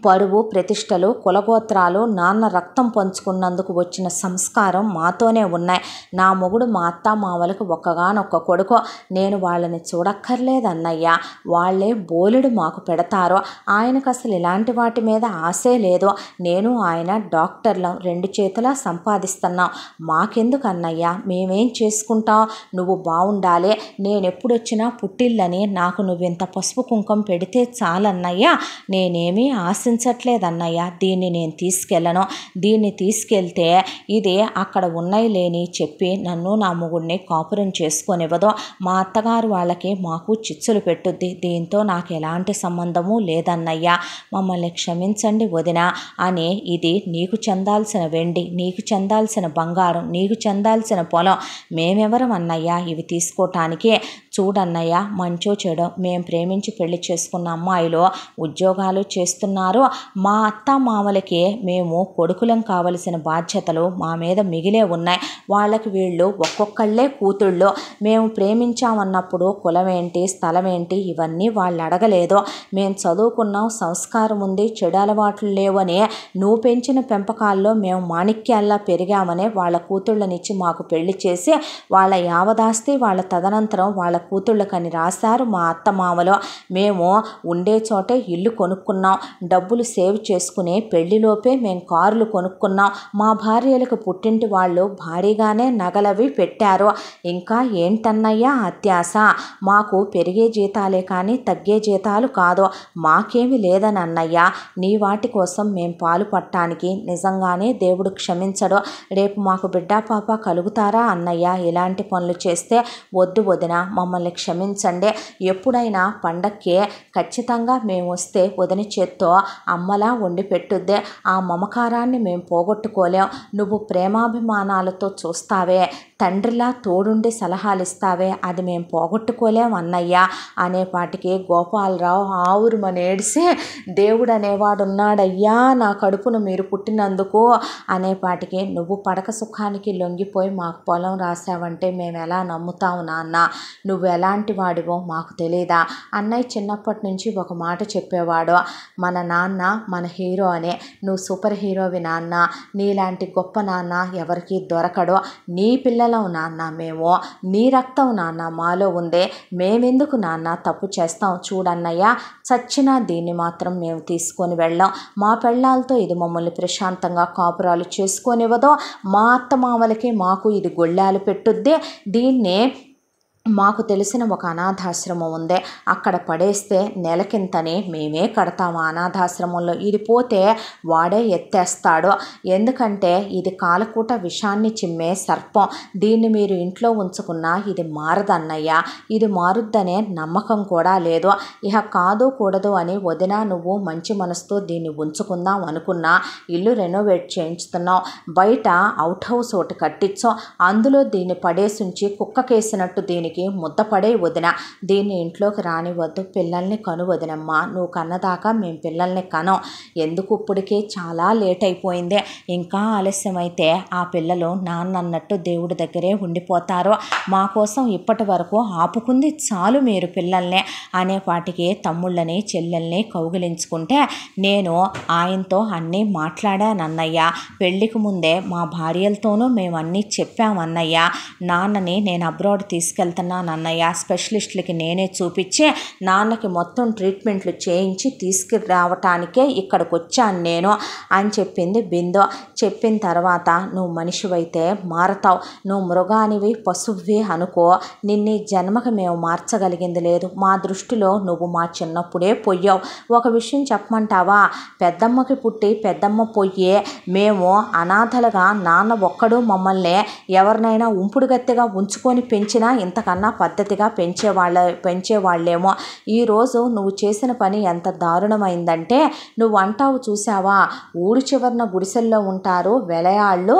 పరువు ప్రతిష్టలు కులగోత్రాలు నాన్న రక్తం పంచుకున్నందుకు వచ్చిన సంస్కారం మాతోనే ఉన్నాయి నా మొగుడు మా అత్త మావలకు ఒక్కగానొక్క కొడుకు నేను వాళ్ళని చూడక్కర్లేదన్నయ్యా వాళ్ళే బోలెడు మాకు పెడతారు ఆయనకు అసలు ఇలాంటి వాటి మీద ఆశే లేదు నేను ఆయన డాక్టర్లం రెండు చేతులా సంపాదిస్తున్నాం మాకెందుకు అన్నయ్యా మేమేం చేసుకుంటాం నువ్వు బాగుండాలి నేనెప్పుడొచ్చినా పుట్టిల్లని నాకు ఇంత పసుపు కుంకం పెడితే చాలన్నయ్యా నేనేమీ ఆశ ఆశించట్లేదన్నయ్య దీన్ని నేను తీసుకెళ్ళను దీన్ని తీసుకెళ్తే ఇది అక్కడ ఉన్నాయి లేని చెప్పి నన్ను నా మొగుడిని కాపురం చేసుకొనివ్వదు మా అత్తగారు వాళ్ళకి మాకు చిచ్చులు పెట్టుద్ది దీంతో నాకు ఎలాంటి సంబంధము లేదన్నయ్య మమ్మల్ని క్షమించండి వదిన అని ఇది నీకు చెందాల్సిన వెండి నీకు చెందాల్సిన బంగారం నీకు చెందాల్సిన పొలం మేమెవరం అన్నయ్య ఇవి తీసుకోవటానికి చూడన్నయ్య మంచో చెడు మేము ప్రేమించి పెళ్లి చేసుకున్న అమ్మాయిలో ఉద్యోగాలు చేస్తున్నారు మా అత్త మామలకి మేము కొడుకులం కావలసిన బాధ్యతలు మా మీద మిగిలే ఉన్నాయి వాళ్ళకి వీళ్ళు ఒక్కొక్కళ్ళే కూతుళ్ళు మేము ప్రేమించామన్నప్పుడు కులమేంటి స్థలమేంటి ఇవన్నీ వాళ్ళు అడగలేదు మేము చదువుకున్నాం సంస్కారం ఉంది చెడు అలవాట్లు లేవని నువ్వు పెంచిన పెంపకాల్లో మేము మాణిక్యాల్లా పెరిగామని వాళ్ళ కూతుళ్ళనిచ్చి మాకు పెళ్లి చేసి వాళ్ళ యావదాస్తి వాళ్ళ తదనంతరం వాళ్ళ కూతుళ్ళకని రాశారు మా అత్త మామలో మేము ఉండే చోటే ఇల్లు కొనుక్కున్నాం డబ్బులు సేవ్ చేసుకునే పెళ్లిలోపే మేము కారులు కొనుక్కున్నాం మా భార్యలకు పుట్టింటి వాళ్ళు భారీగానే నగలవి పెట్టారు ఇంకా ఏంటన్నయ్యా అత్యాస మాకు పెరిగే జీతాలే కానీ తగ్గే జీతాలు కాదు మాకేమి లేదని అన్నయ్య నీ వాటి కోసం మేం పాలు పట్టానికి నిజంగానే దేవుడు క్షమించడు రేపు మాకు బిడ్డా పాప కలుగుతారా అన్నయ్య ఇలాంటి పనులు చేస్తే వద్దు వదిన మమ్మల్ని మమ్మల్ని క్షమించండి ఎప్పుడైనా పండక్కి ఖచ్చితంగా మేము వస్తే వదిన చేత్తో అమ్మలా వండి పెట్టుద్దే ఆ మమకారాన్ని మేము పోగొట్టుకోలేం నువ్వు ప్రేమాభిమానాలతో చూస్తావే తండ్రిలా తోడుండి సలహాలిస్తావే అది మేము పోగొట్టుకోలేం అన్నయ్యా అనే పాటికి గోపాలరావు ఆవురుమని ఏడిసే దేవుడు అనేవాడు ఉన్నాడయ్యా నా కడుపును మీరు పుట్టినందుకు అనే పాటికి నువ్వు పడక సుఖానికి లొంగిపోయి మాకు పొలం రాసావంటే మేము ఎలా నమ్ముతావు నాన్న నువ్వు ఎలాంటి వాడివో మాకు తెలియదా అన్నయ్య చిన్నప్పటి నుంచి ఒక మాట చెప్పేవాడు మన నాన్న మన హీరో అనే నువ్వు సూపర్ హీరోవి నాన్న నీలాంటి గొప్ప నాన్న ఎవరికీ దొరకడో నీ పిల్ల పిల్లలవు నాన్న మేము నీ రక్తం నాన్న మాలో ఉందే మేమెందుకు నాన్న తప్పు చేస్తాం చూడన్నయ్యా సచ్చిన దీన్ని మాత్రం మేము తీసుకొని వెళ్ళాం మా పెళ్ళాలతో ఇది మమ్మల్ని ప్రశాంతంగా కాపురాలు చేసుకొనివ్వదో మా అత్తమామలకి మాకు ఇది గొళ్ళాలు పెట్టుద్దే దీన్నే మాకు తెలిసిన ఒక అనాథాశ్రమం ఉందే అక్కడ పడేస్తే నెలకింతని మేమే కడతాము అనాథాశ్రమంలో ఇది పోతే వాడే ఎత్తేస్తాడు ఎందుకంటే ఇది కాలకూట విషాన్ని చిమ్మే సర్పం దీన్ని మీరు ఇంట్లో ఉంచుకున్నా ఇది మారదన్నయ్య ఇది మారుద్దనే నమ్మకం కూడా లేదు ఇహ కాదు కూడదు అని వదిన నువ్వు మంచి మనసుతో దీన్ని ఉంచుకుందాం అనుకున్నా ఇల్లు రెనోవేట్ చేయించుతున్నావు బయట అవుట్ హౌస్ ఒకటి కట్టించో అందులో దీన్ని పడేసుంచి కుక్కకేసినట్టు దీనికి పెరిగి ముద్దపడే వదిన దీన్ని ఇంట్లోకి రానివద్దు పిల్లల్ని కను వదినమ్మా నువ్వు కన్నదాకా మేము పిల్లల్ని కనం ఎందుకు ఇప్పటికే చాలా లేట్ అయిపోయింది ఇంకా ఆలస్యమైతే ఆ పిల్లలు నాన్నన్నట్టు దేవుడి దగ్గరే ఉండిపోతారు మా కోసం ఇప్పటి వరకు ఆపుకుంది చాలు మీరు పిల్లల్ని అనే వాటికి తమ్ముళ్ళని చెల్లెల్ని కౌగిలించుకుంటే నేను ఆయనతో అన్నీ మాట్లాడానన్నయ్య పెళ్లికి ముందే మా భార్యలతోనూ మేమన్నీ చెప్పామన్నయ్య నాన్నని నేను అబ్రాడ్ తీసుకెళ్తాను అన్నా నాన్నయ్య స్పెషలిస్ట్లకి నేనే చూపించి నాన్నకి మొత్తం ట్రీట్మెంట్లు చేయించి తీసుకురావటానికే ఇక్కడికి వచ్చాను నేను అని చెప్పింది బిందో చెప్పిన తర్వాత నువ్వు మనిషివైతే మారతావు నువ్వు మృగానివి పశువువి అనుకో నిన్ను జన్మకి మేము మార్చగలిగింది లేదు మా దృష్టిలో నువ్వు మా చిన్నప్పుడే పొయ్యావు ఒక విషయం చెప్పమంటావా పెద్దమ్మకి పుట్టి పెద్దమ్మ పొయ్యి మేము అనాథలుగా నాన్న ఒక్కడు మమ్మల్ని ఎవరినైనా గత్తెగా ఉంచుకొని పెంచినా ఇంతకన్నా కన్నా పద్ధతిగా పెంచేవాళ్ళ పెంచేవాళ్ళేమో ఈరోజు నువ్వు చేసిన పని ఎంత దారుణమైందంటే నువ్వు అంటావు చూసావా ఊరి చివరిన గుడిసెల్లో ఉంటారు వెలయాళ్ళు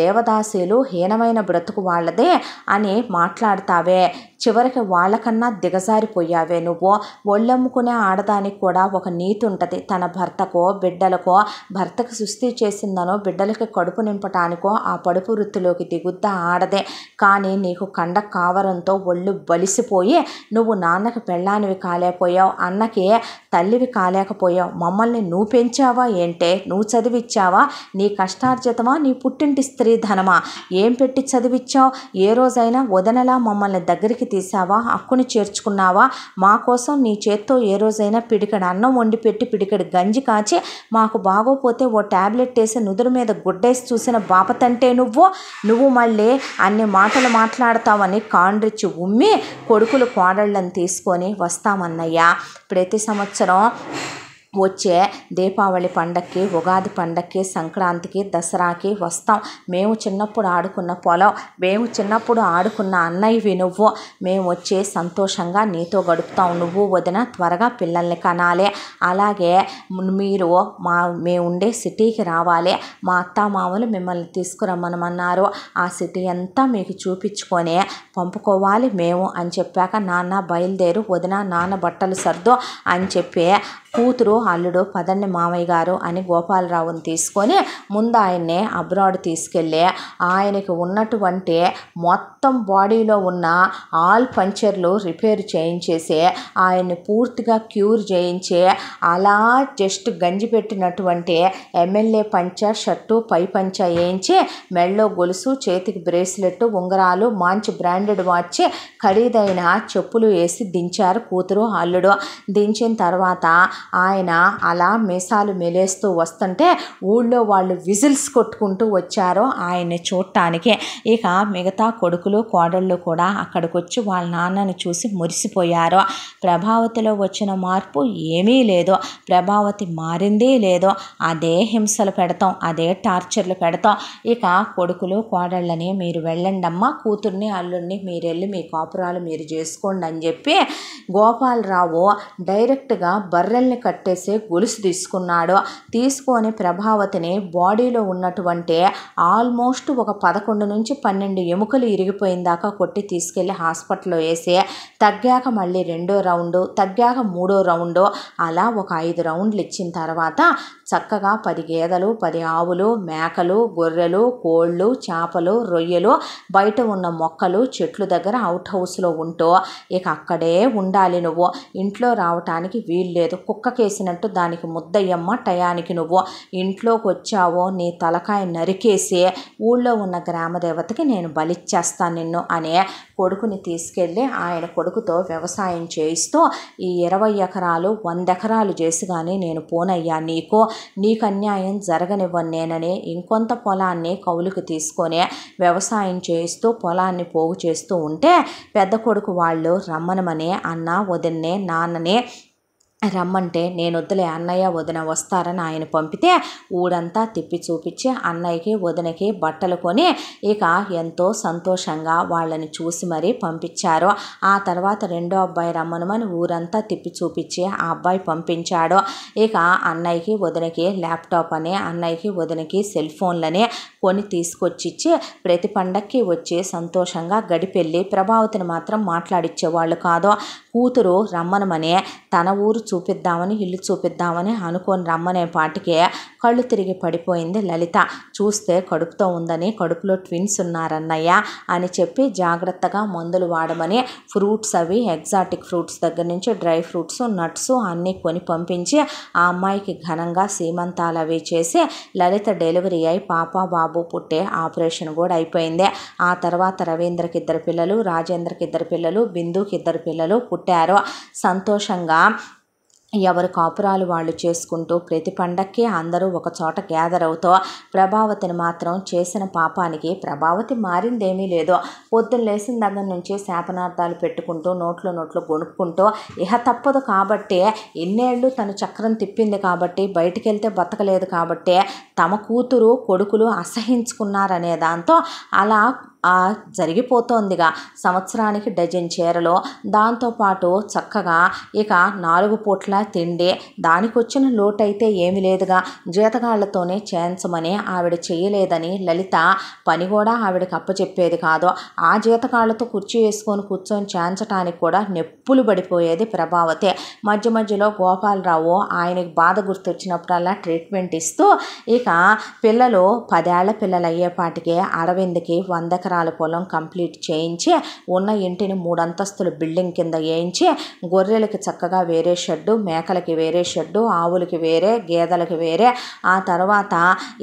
దేవదాసీలు హీనమైన బ్రతుకు వాళ్ళదే అని మాట్లాడతావే చివరికి వాళ్ళకన్నా దిగజారిపోయావే నువ్వు ఒళ్ళమ్ముకునే ఆడదానికి కూడా ఒక నీతి ఉంటుంది తన భర్తకో బిడ్డలకో భర్తకు సుస్థి చేసిందనో బిడ్డలకి కడుపు నింపటానికో ఆ పడుపు వృత్తిలోకి దిగుద్దా ఆడదే కానీ నీకు కండ కావరంతో ఒళ్ళు బలిసిపోయి నువ్వు నాన్నకి పెళ్ళానివి కాలేకపోయావు అన్నకి తల్లివి కాలేకపోయావు మమ్మల్ని నువ్వు పెంచావా ఏంటే నువ్వు చదివిచ్చావా నీ కష్టార్జితమా నీ పుట్టింటి స్త్రీ ధనమా ఏం పెట్టి చదివిచ్చావు ఏ రోజైనా వదనలా మమ్మల్ని దగ్గరికి తీసావా అక్కుని చేర్చుకున్నావా మా కోసం నీ చేత్తో ఏ రోజైనా పిడికడు అన్నం వండి పెట్టి పిడికడు గంజి కాచి మాకు బాగోపోతే ఓ ట్యాబ్లెట్ వేసి నుదురు మీద గుడ్డేసి చూసిన బాపతంటే నువ్వు నువ్వు మళ్ళీ అన్ని మాటలు మాట్లాడతావని కాండ్రిచ్చి ఉమ్మి కొడుకులు కోడళ్ళని తీసుకొని వస్తామన్నయ్య ప్రతి సంవత్సరం వచ్చే దీపావళి పండక్కి ఉగాది పండక్కి సంక్రాంతికి దసరాకి వస్తాం మేము చిన్నప్పుడు ఆడుకున్న పొలం మేము చిన్నప్పుడు ఆడుకున్న అన్నయ్యవి నువ్వు మేము వచ్చి సంతోషంగా నీతో గడుపుతాం నువ్వు వదిన త్వరగా పిల్లల్ని కనాలి అలాగే మీరు మా మేము ఉండే సిటీకి రావాలి మా అత్తామామలు మిమ్మల్ని తీసుకురమ్మనమన్నారు ఆ సిటీ అంతా మీకు చూపించుకొని పంపుకోవాలి మేము అని చెప్పాక నాన్న బయలుదేరు వదిన నాన్న బట్టలు సర్దు అని చెప్పి కూతురు అల్లుడు పదండి మామయ్య గారు అని గోపాలరావుని తీసుకొని ముందు ఆయన్నే అబ్రాడ్ తీసుకెళ్ళి ఆయనకు ఉన్నటువంటి మొత్తం బాడీలో ఉన్న ఆల్ పంచర్లు రిపేర్ చేయించేసి ఆయన్ని పూర్తిగా క్యూర్ చేయించి అలా జస్ట్ గంజి పెట్టినటువంటి ఎమ్మెల్యే పంచ షర్టు పై పంచ వేయించి మెళ్ళో గొలుసు చేతికి బ్రేస్లెట్ ఉంగరాలు మంచి బ్రాండెడ్ వాచ్ ఖరీదైన చెప్పులు వేసి దించారు కూతురు అల్లుడు దించిన తర్వాత ఆయన అలా మీసాలు మెలేస్తూ వస్తుంటే ఊళ్ళో వాళ్ళు విజిల్స్ కొట్టుకుంటూ వచ్చారో ఆయన్ని చూడటానికి ఇక మిగతా కొడుకులు కోడళ్ళు కూడా అక్కడికి వచ్చి వాళ్ళ నాన్నని చూసి మురిసిపోయారు ప్రభావతిలో వచ్చిన మార్పు ఏమీ లేదు ప్రభావతి మారిందే లేదో అదే హింసలు పెడతాం అదే టార్చర్లు పెడతాం ఇక కొడుకులు కోడళ్ళని మీరు వెళ్ళండమ్మా కూతుర్ని అల్లుడిని మీరు వెళ్ళి మీ కాపురాలు మీరు చేసుకోండి అని చెప్పి గోపాలరావు డైరెక్ట్గా బర్రెల్ మెడల్ని కట్టేసి గొలుసు తీసుకున్నాడు తీసుకొని ప్రభావతిని బాడీలో ఉన్నటువంటి ఆల్మోస్ట్ ఒక పదకొండు నుంచి పన్నెండు ఎముకలు ఇరిగిపోయిన దాకా కొట్టి తీసుకెళ్ళి హాస్పిటల్లో వేసి తగ్గాక మళ్ళీ రెండో రౌండ్ తగ్గాక మూడో రౌండ్ అలా ఒక ఐదు రౌండ్లు ఇచ్చిన తర్వాత చక్కగా పది గేదెలు పది ఆవులు మేకలు గొర్రెలు కోళ్ళు చేపలు రొయ్యలు బయట ఉన్న మొక్కలు చెట్లు దగ్గర అవుట్ హౌస్లో ఉంటూ ఇక అక్కడే ఉండాలి నువ్వు ఇంట్లో రావటానికి వీలు లేదు కుక్కకేసినట్టు దానికి ముద్దయ్యమ్మ టయానికి నువ్వు ఇంట్లోకి వచ్చావో నీ తలకాయ నరికేసి ఊళ్ళో ఉన్న గ్రామదేవతకి నేను బలిచ్చేస్తాను నిన్ను అనే కొడుకుని తీసుకెళ్ళి ఆయన కొడుకుతో వ్యవసాయం చేయిస్తూ ఈ ఇరవై ఎకరాలు వంద ఎకరాలు చేసి కానీ నేను పోనయ్యా నీకో నీకు అన్యాయం జరగనివ్వను నేనని ఇంకొంత పొలాన్ని కౌలుకు తీసుకొని వ్యవసాయం చేయిస్తూ పొలాన్ని పోగు చేస్తూ ఉంటే పెద్ద కొడుకు వాళ్ళు రమ్మనమని అన్న వదిన్నే నాన్ననే రమ్మంటే నేను వద్దులే అన్నయ్య వదిన వస్తారని ఆయన పంపితే ఊడంతా తిప్పి చూపించి అన్నయ్యకి వదినకి బట్టలు కొని ఇక ఎంతో సంతోషంగా వాళ్ళని చూసి మరీ పంపించారు ఆ తర్వాత రెండో అబ్బాయి రమ్మనమని ఊరంతా తిప్పి చూపించి ఆ అబ్బాయి పంపించాడు ఇక అన్నయ్యకి వదినకి ల్యాప్టాప్ అని అన్నయ్యకి వదినకి సెల్ ఫోన్లని కొని తీసుకొచ్చిచ్చి ప్రతి పండక్కి వచ్చి సంతోషంగా గడిపెళ్ళి ప్రభావతిని మాత్రం మాట్లాడిచ్చేవాళ్ళు కాదు కూతురు రమ్మనమని తన ఊరు చూపిద్దామని ఇల్లు చూపిద్దామని అనుకొని రమ్మనే పాటికే కళ్ళు తిరిగి పడిపోయింది లలిత చూస్తే కడుపుతో ఉందని కడుపులో ట్విన్స్ ఉన్నారన్నయ్య అని చెప్పి జాగ్రత్తగా మందులు వాడమని ఫ్రూట్స్ అవి ఎగ్జాటిక్ ఫ్రూట్స్ దగ్గర నుంచి డ్రై ఫ్రూట్స్ నట్స్ అన్నీ కొని పంపించి ఆ అమ్మాయికి ఘనంగా సీమంతాలు అవి చేసి లలిత డెలివరీ అయి పాప బాబు పుట్టే ఆపరేషన్ కూడా అయిపోయింది ఆ తర్వాత రవీంద్రకి ఇద్దరు పిల్లలు రాజేంద్రకి ఇద్దరు పిల్లలు బిందుకి ఇద్దరు పిల్లలు పుట్టి కొట్టారో సంతోషంగా ఎవరి కాపురాలు వాళ్ళు చేసుకుంటూ ప్రతి పండక్కి అందరూ ఒక చోట గ్యాదర్ అవుతూ ప్రభావతిని మాత్రం చేసిన పాపానికి ప్రభావతి మారిందేమీ లేదు పొద్దున్న లేచిన దగ్గర నుంచి శాపనార్థాలు పెట్టుకుంటూ నోట్లో నోట్లో కొనుక్కుంటూ ఇహ తప్పదు కాబట్టి ఎన్నేళ్ళు తను చక్రం తిప్పింది కాబట్టి బయటికి వెళ్తే బతకలేదు కాబట్టి తమ కూతురు కొడుకులు అసహించుకున్నారనే దాంతో అలా జరిగిపోతోందిగా సంవత్సరానికి డజన్ చీరలు దాంతోపాటు చక్కగా ఇక నాలుగు పూట్ల తిండి దానికొచ్చిన అయితే ఏమి లేదుగా జీతగాళ్లతోనే చేయించమని ఆవిడ చేయలేదని లలిత పని కూడా ఆవిడకి అప్పచెప్పేది కాదు ఆ జీతగాళ్లతో కుర్చీ వేసుకొని కూర్చొని చేయించడానికి కూడా నెప్పులు పడిపోయేది ప్రభావతే మధ్య మధ్యలో గోపాలరావు ఆయనకి బాధ గుర్తొచ్చినప్పుడల్లా ట్రీట్మెంట్ ఇస్తూ ఇక పిల్లలు పదేళ్ల పిల్లలు అయ్యేపాటికే అరవిందకి వందకి ఎకరాల పొలం కంప్లీట్ చేయించి ఉన్న ఇంటిని మూడంతస్తుల బిల్డింగ్ కింద వేయించి గొర్రెలకి చక్కగా వేరే షెడ్డు మేకలకి వేరే షెడ్డు ఆవులకి వేరే గేదెలకి వేరే ఆ తర్వాత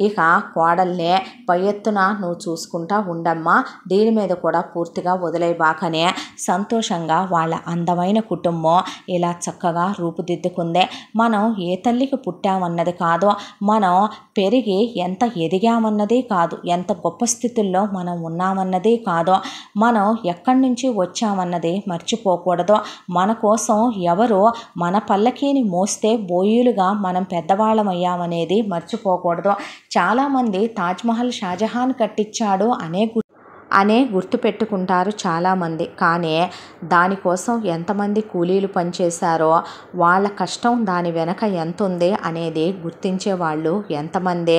ఇక కోడల్ని పై ఎత్తున నువ్వు చూసుకుంటా ఉండమ్మా దీని మీద కూడా పూర్తిగా వదిలేబాకనే సంతోషంగా వాళ్ళ అందమైన కుటుంబం ఇలా చక్కగా రూపుదిద్దుకుంది మనం ఏ తల్లికి పుట్టామన్నది కాదు మనం పెరిగి ఎంత ఎదిగామన్నది కాదు ఎంత గొప్ప స్థితుల్లో మనం ఉన్నాం ఉన్నామన్నదే కాదో మనం ఎక్కడి నుంచి వచ్చామన్నది మర్చిపోకూడదు మన కోసం ఎవరు మన పల్లకీని మోస్తే బోయీలుగా మనం పెద్దవాళ్ళమయ్యామనేది మర్చిపోకూడదు చాలామంది తాజ్మహల్ షాజహాన్ కట్టించాడు అనే అనే గుర్తుపెట్టుకుంటారు చాలామంది కానీ దానికోసం ఎంతమంది కూలీలు పనిచేశారో వాళ్ళ కష్టం దాని వెనక ఎంత ఉంది అనేది గుర్తించే వాళ్ళు ఎంతమంది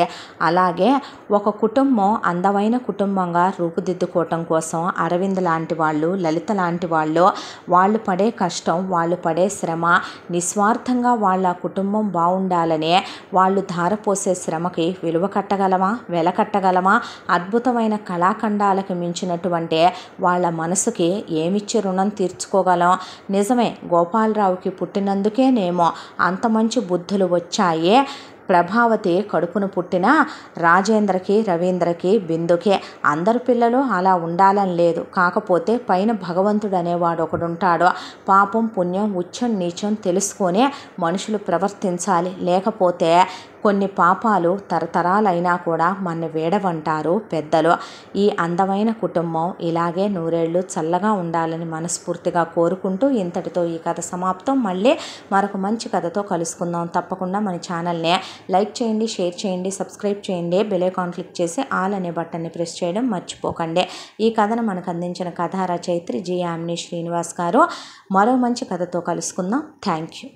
అలాగే ఒక కుటుంబం అందమైన కుటుంబంగా రూపుదిద్దుకోవటం కోసం అరవింద్ లాంటి వాళ్ళు లలిత లాంటి వాళ్ళు వాళ్ళు పడే కష్టం వాళ్ళు పడే శ్రమ నిస్వార్థంగా వాళ్ళ కుటుంబం బాగుండాలనే వాళ్ళు ధారపోసే శ్రమకి విలువ కట్టగలమా వెల కట్టగలమా అద్భుతమైన కళాఖండాలకి మించినటువంటి వాళ్ళ మనసుకి ఏమిచ్చి రుణం తీర్చుకోగలం నిజమే గోపాలరావుకి పుట్టినందుకేనేమో అంత మంచి బుద్ధులు వచ్చాయి ప్రభావతి కడుపును పుట్టిన రాజేంద్రకి రవీంద్రకి బిందుకే అందరు పిల్లలు అలా ఉండాలని లేదు కాకపోతే పైన భగవంతుడు అనేవాడు ఒకడుంటాడు పాపం పుణ్యం ఉచ్చం నీచం తెలుసుకొని మనుషులు ప్రవర్తించాలి లేకపోతే కొన్ని పాపాలు తరతరాలైనా కూడా మన వేడవంటారు పెద్దలు ఈ అందమైన కుటుంబం ఇలాగే నూరేళ్లు చల్లగా ఉండాలని మనస్ఫూర్తిగా కోరుకుంటూ ఇంతటితో ఈ కథ సమాప్తం మళ్ళీ మరొక మంచి కథతో కలుసుకుందాం తప్పకుండా మన ఛానల్ని లైక్ చేయండి షేర్ చేయండి సబ్స్క్రైబ్ చేయండి బెలైకాన్ క్లిక్ చేసి ఆల్ అనే బటన్ని ప్రెస్ చేయడం మర్చిపోకండి ఈ కథను మనకు అందించిన కథ రచయిత్రి జి ఆమ్ని శ్రీనివాస్ గారు మరో మంచి కథతో కలుసుకుందాం థ్యాంక్ యూ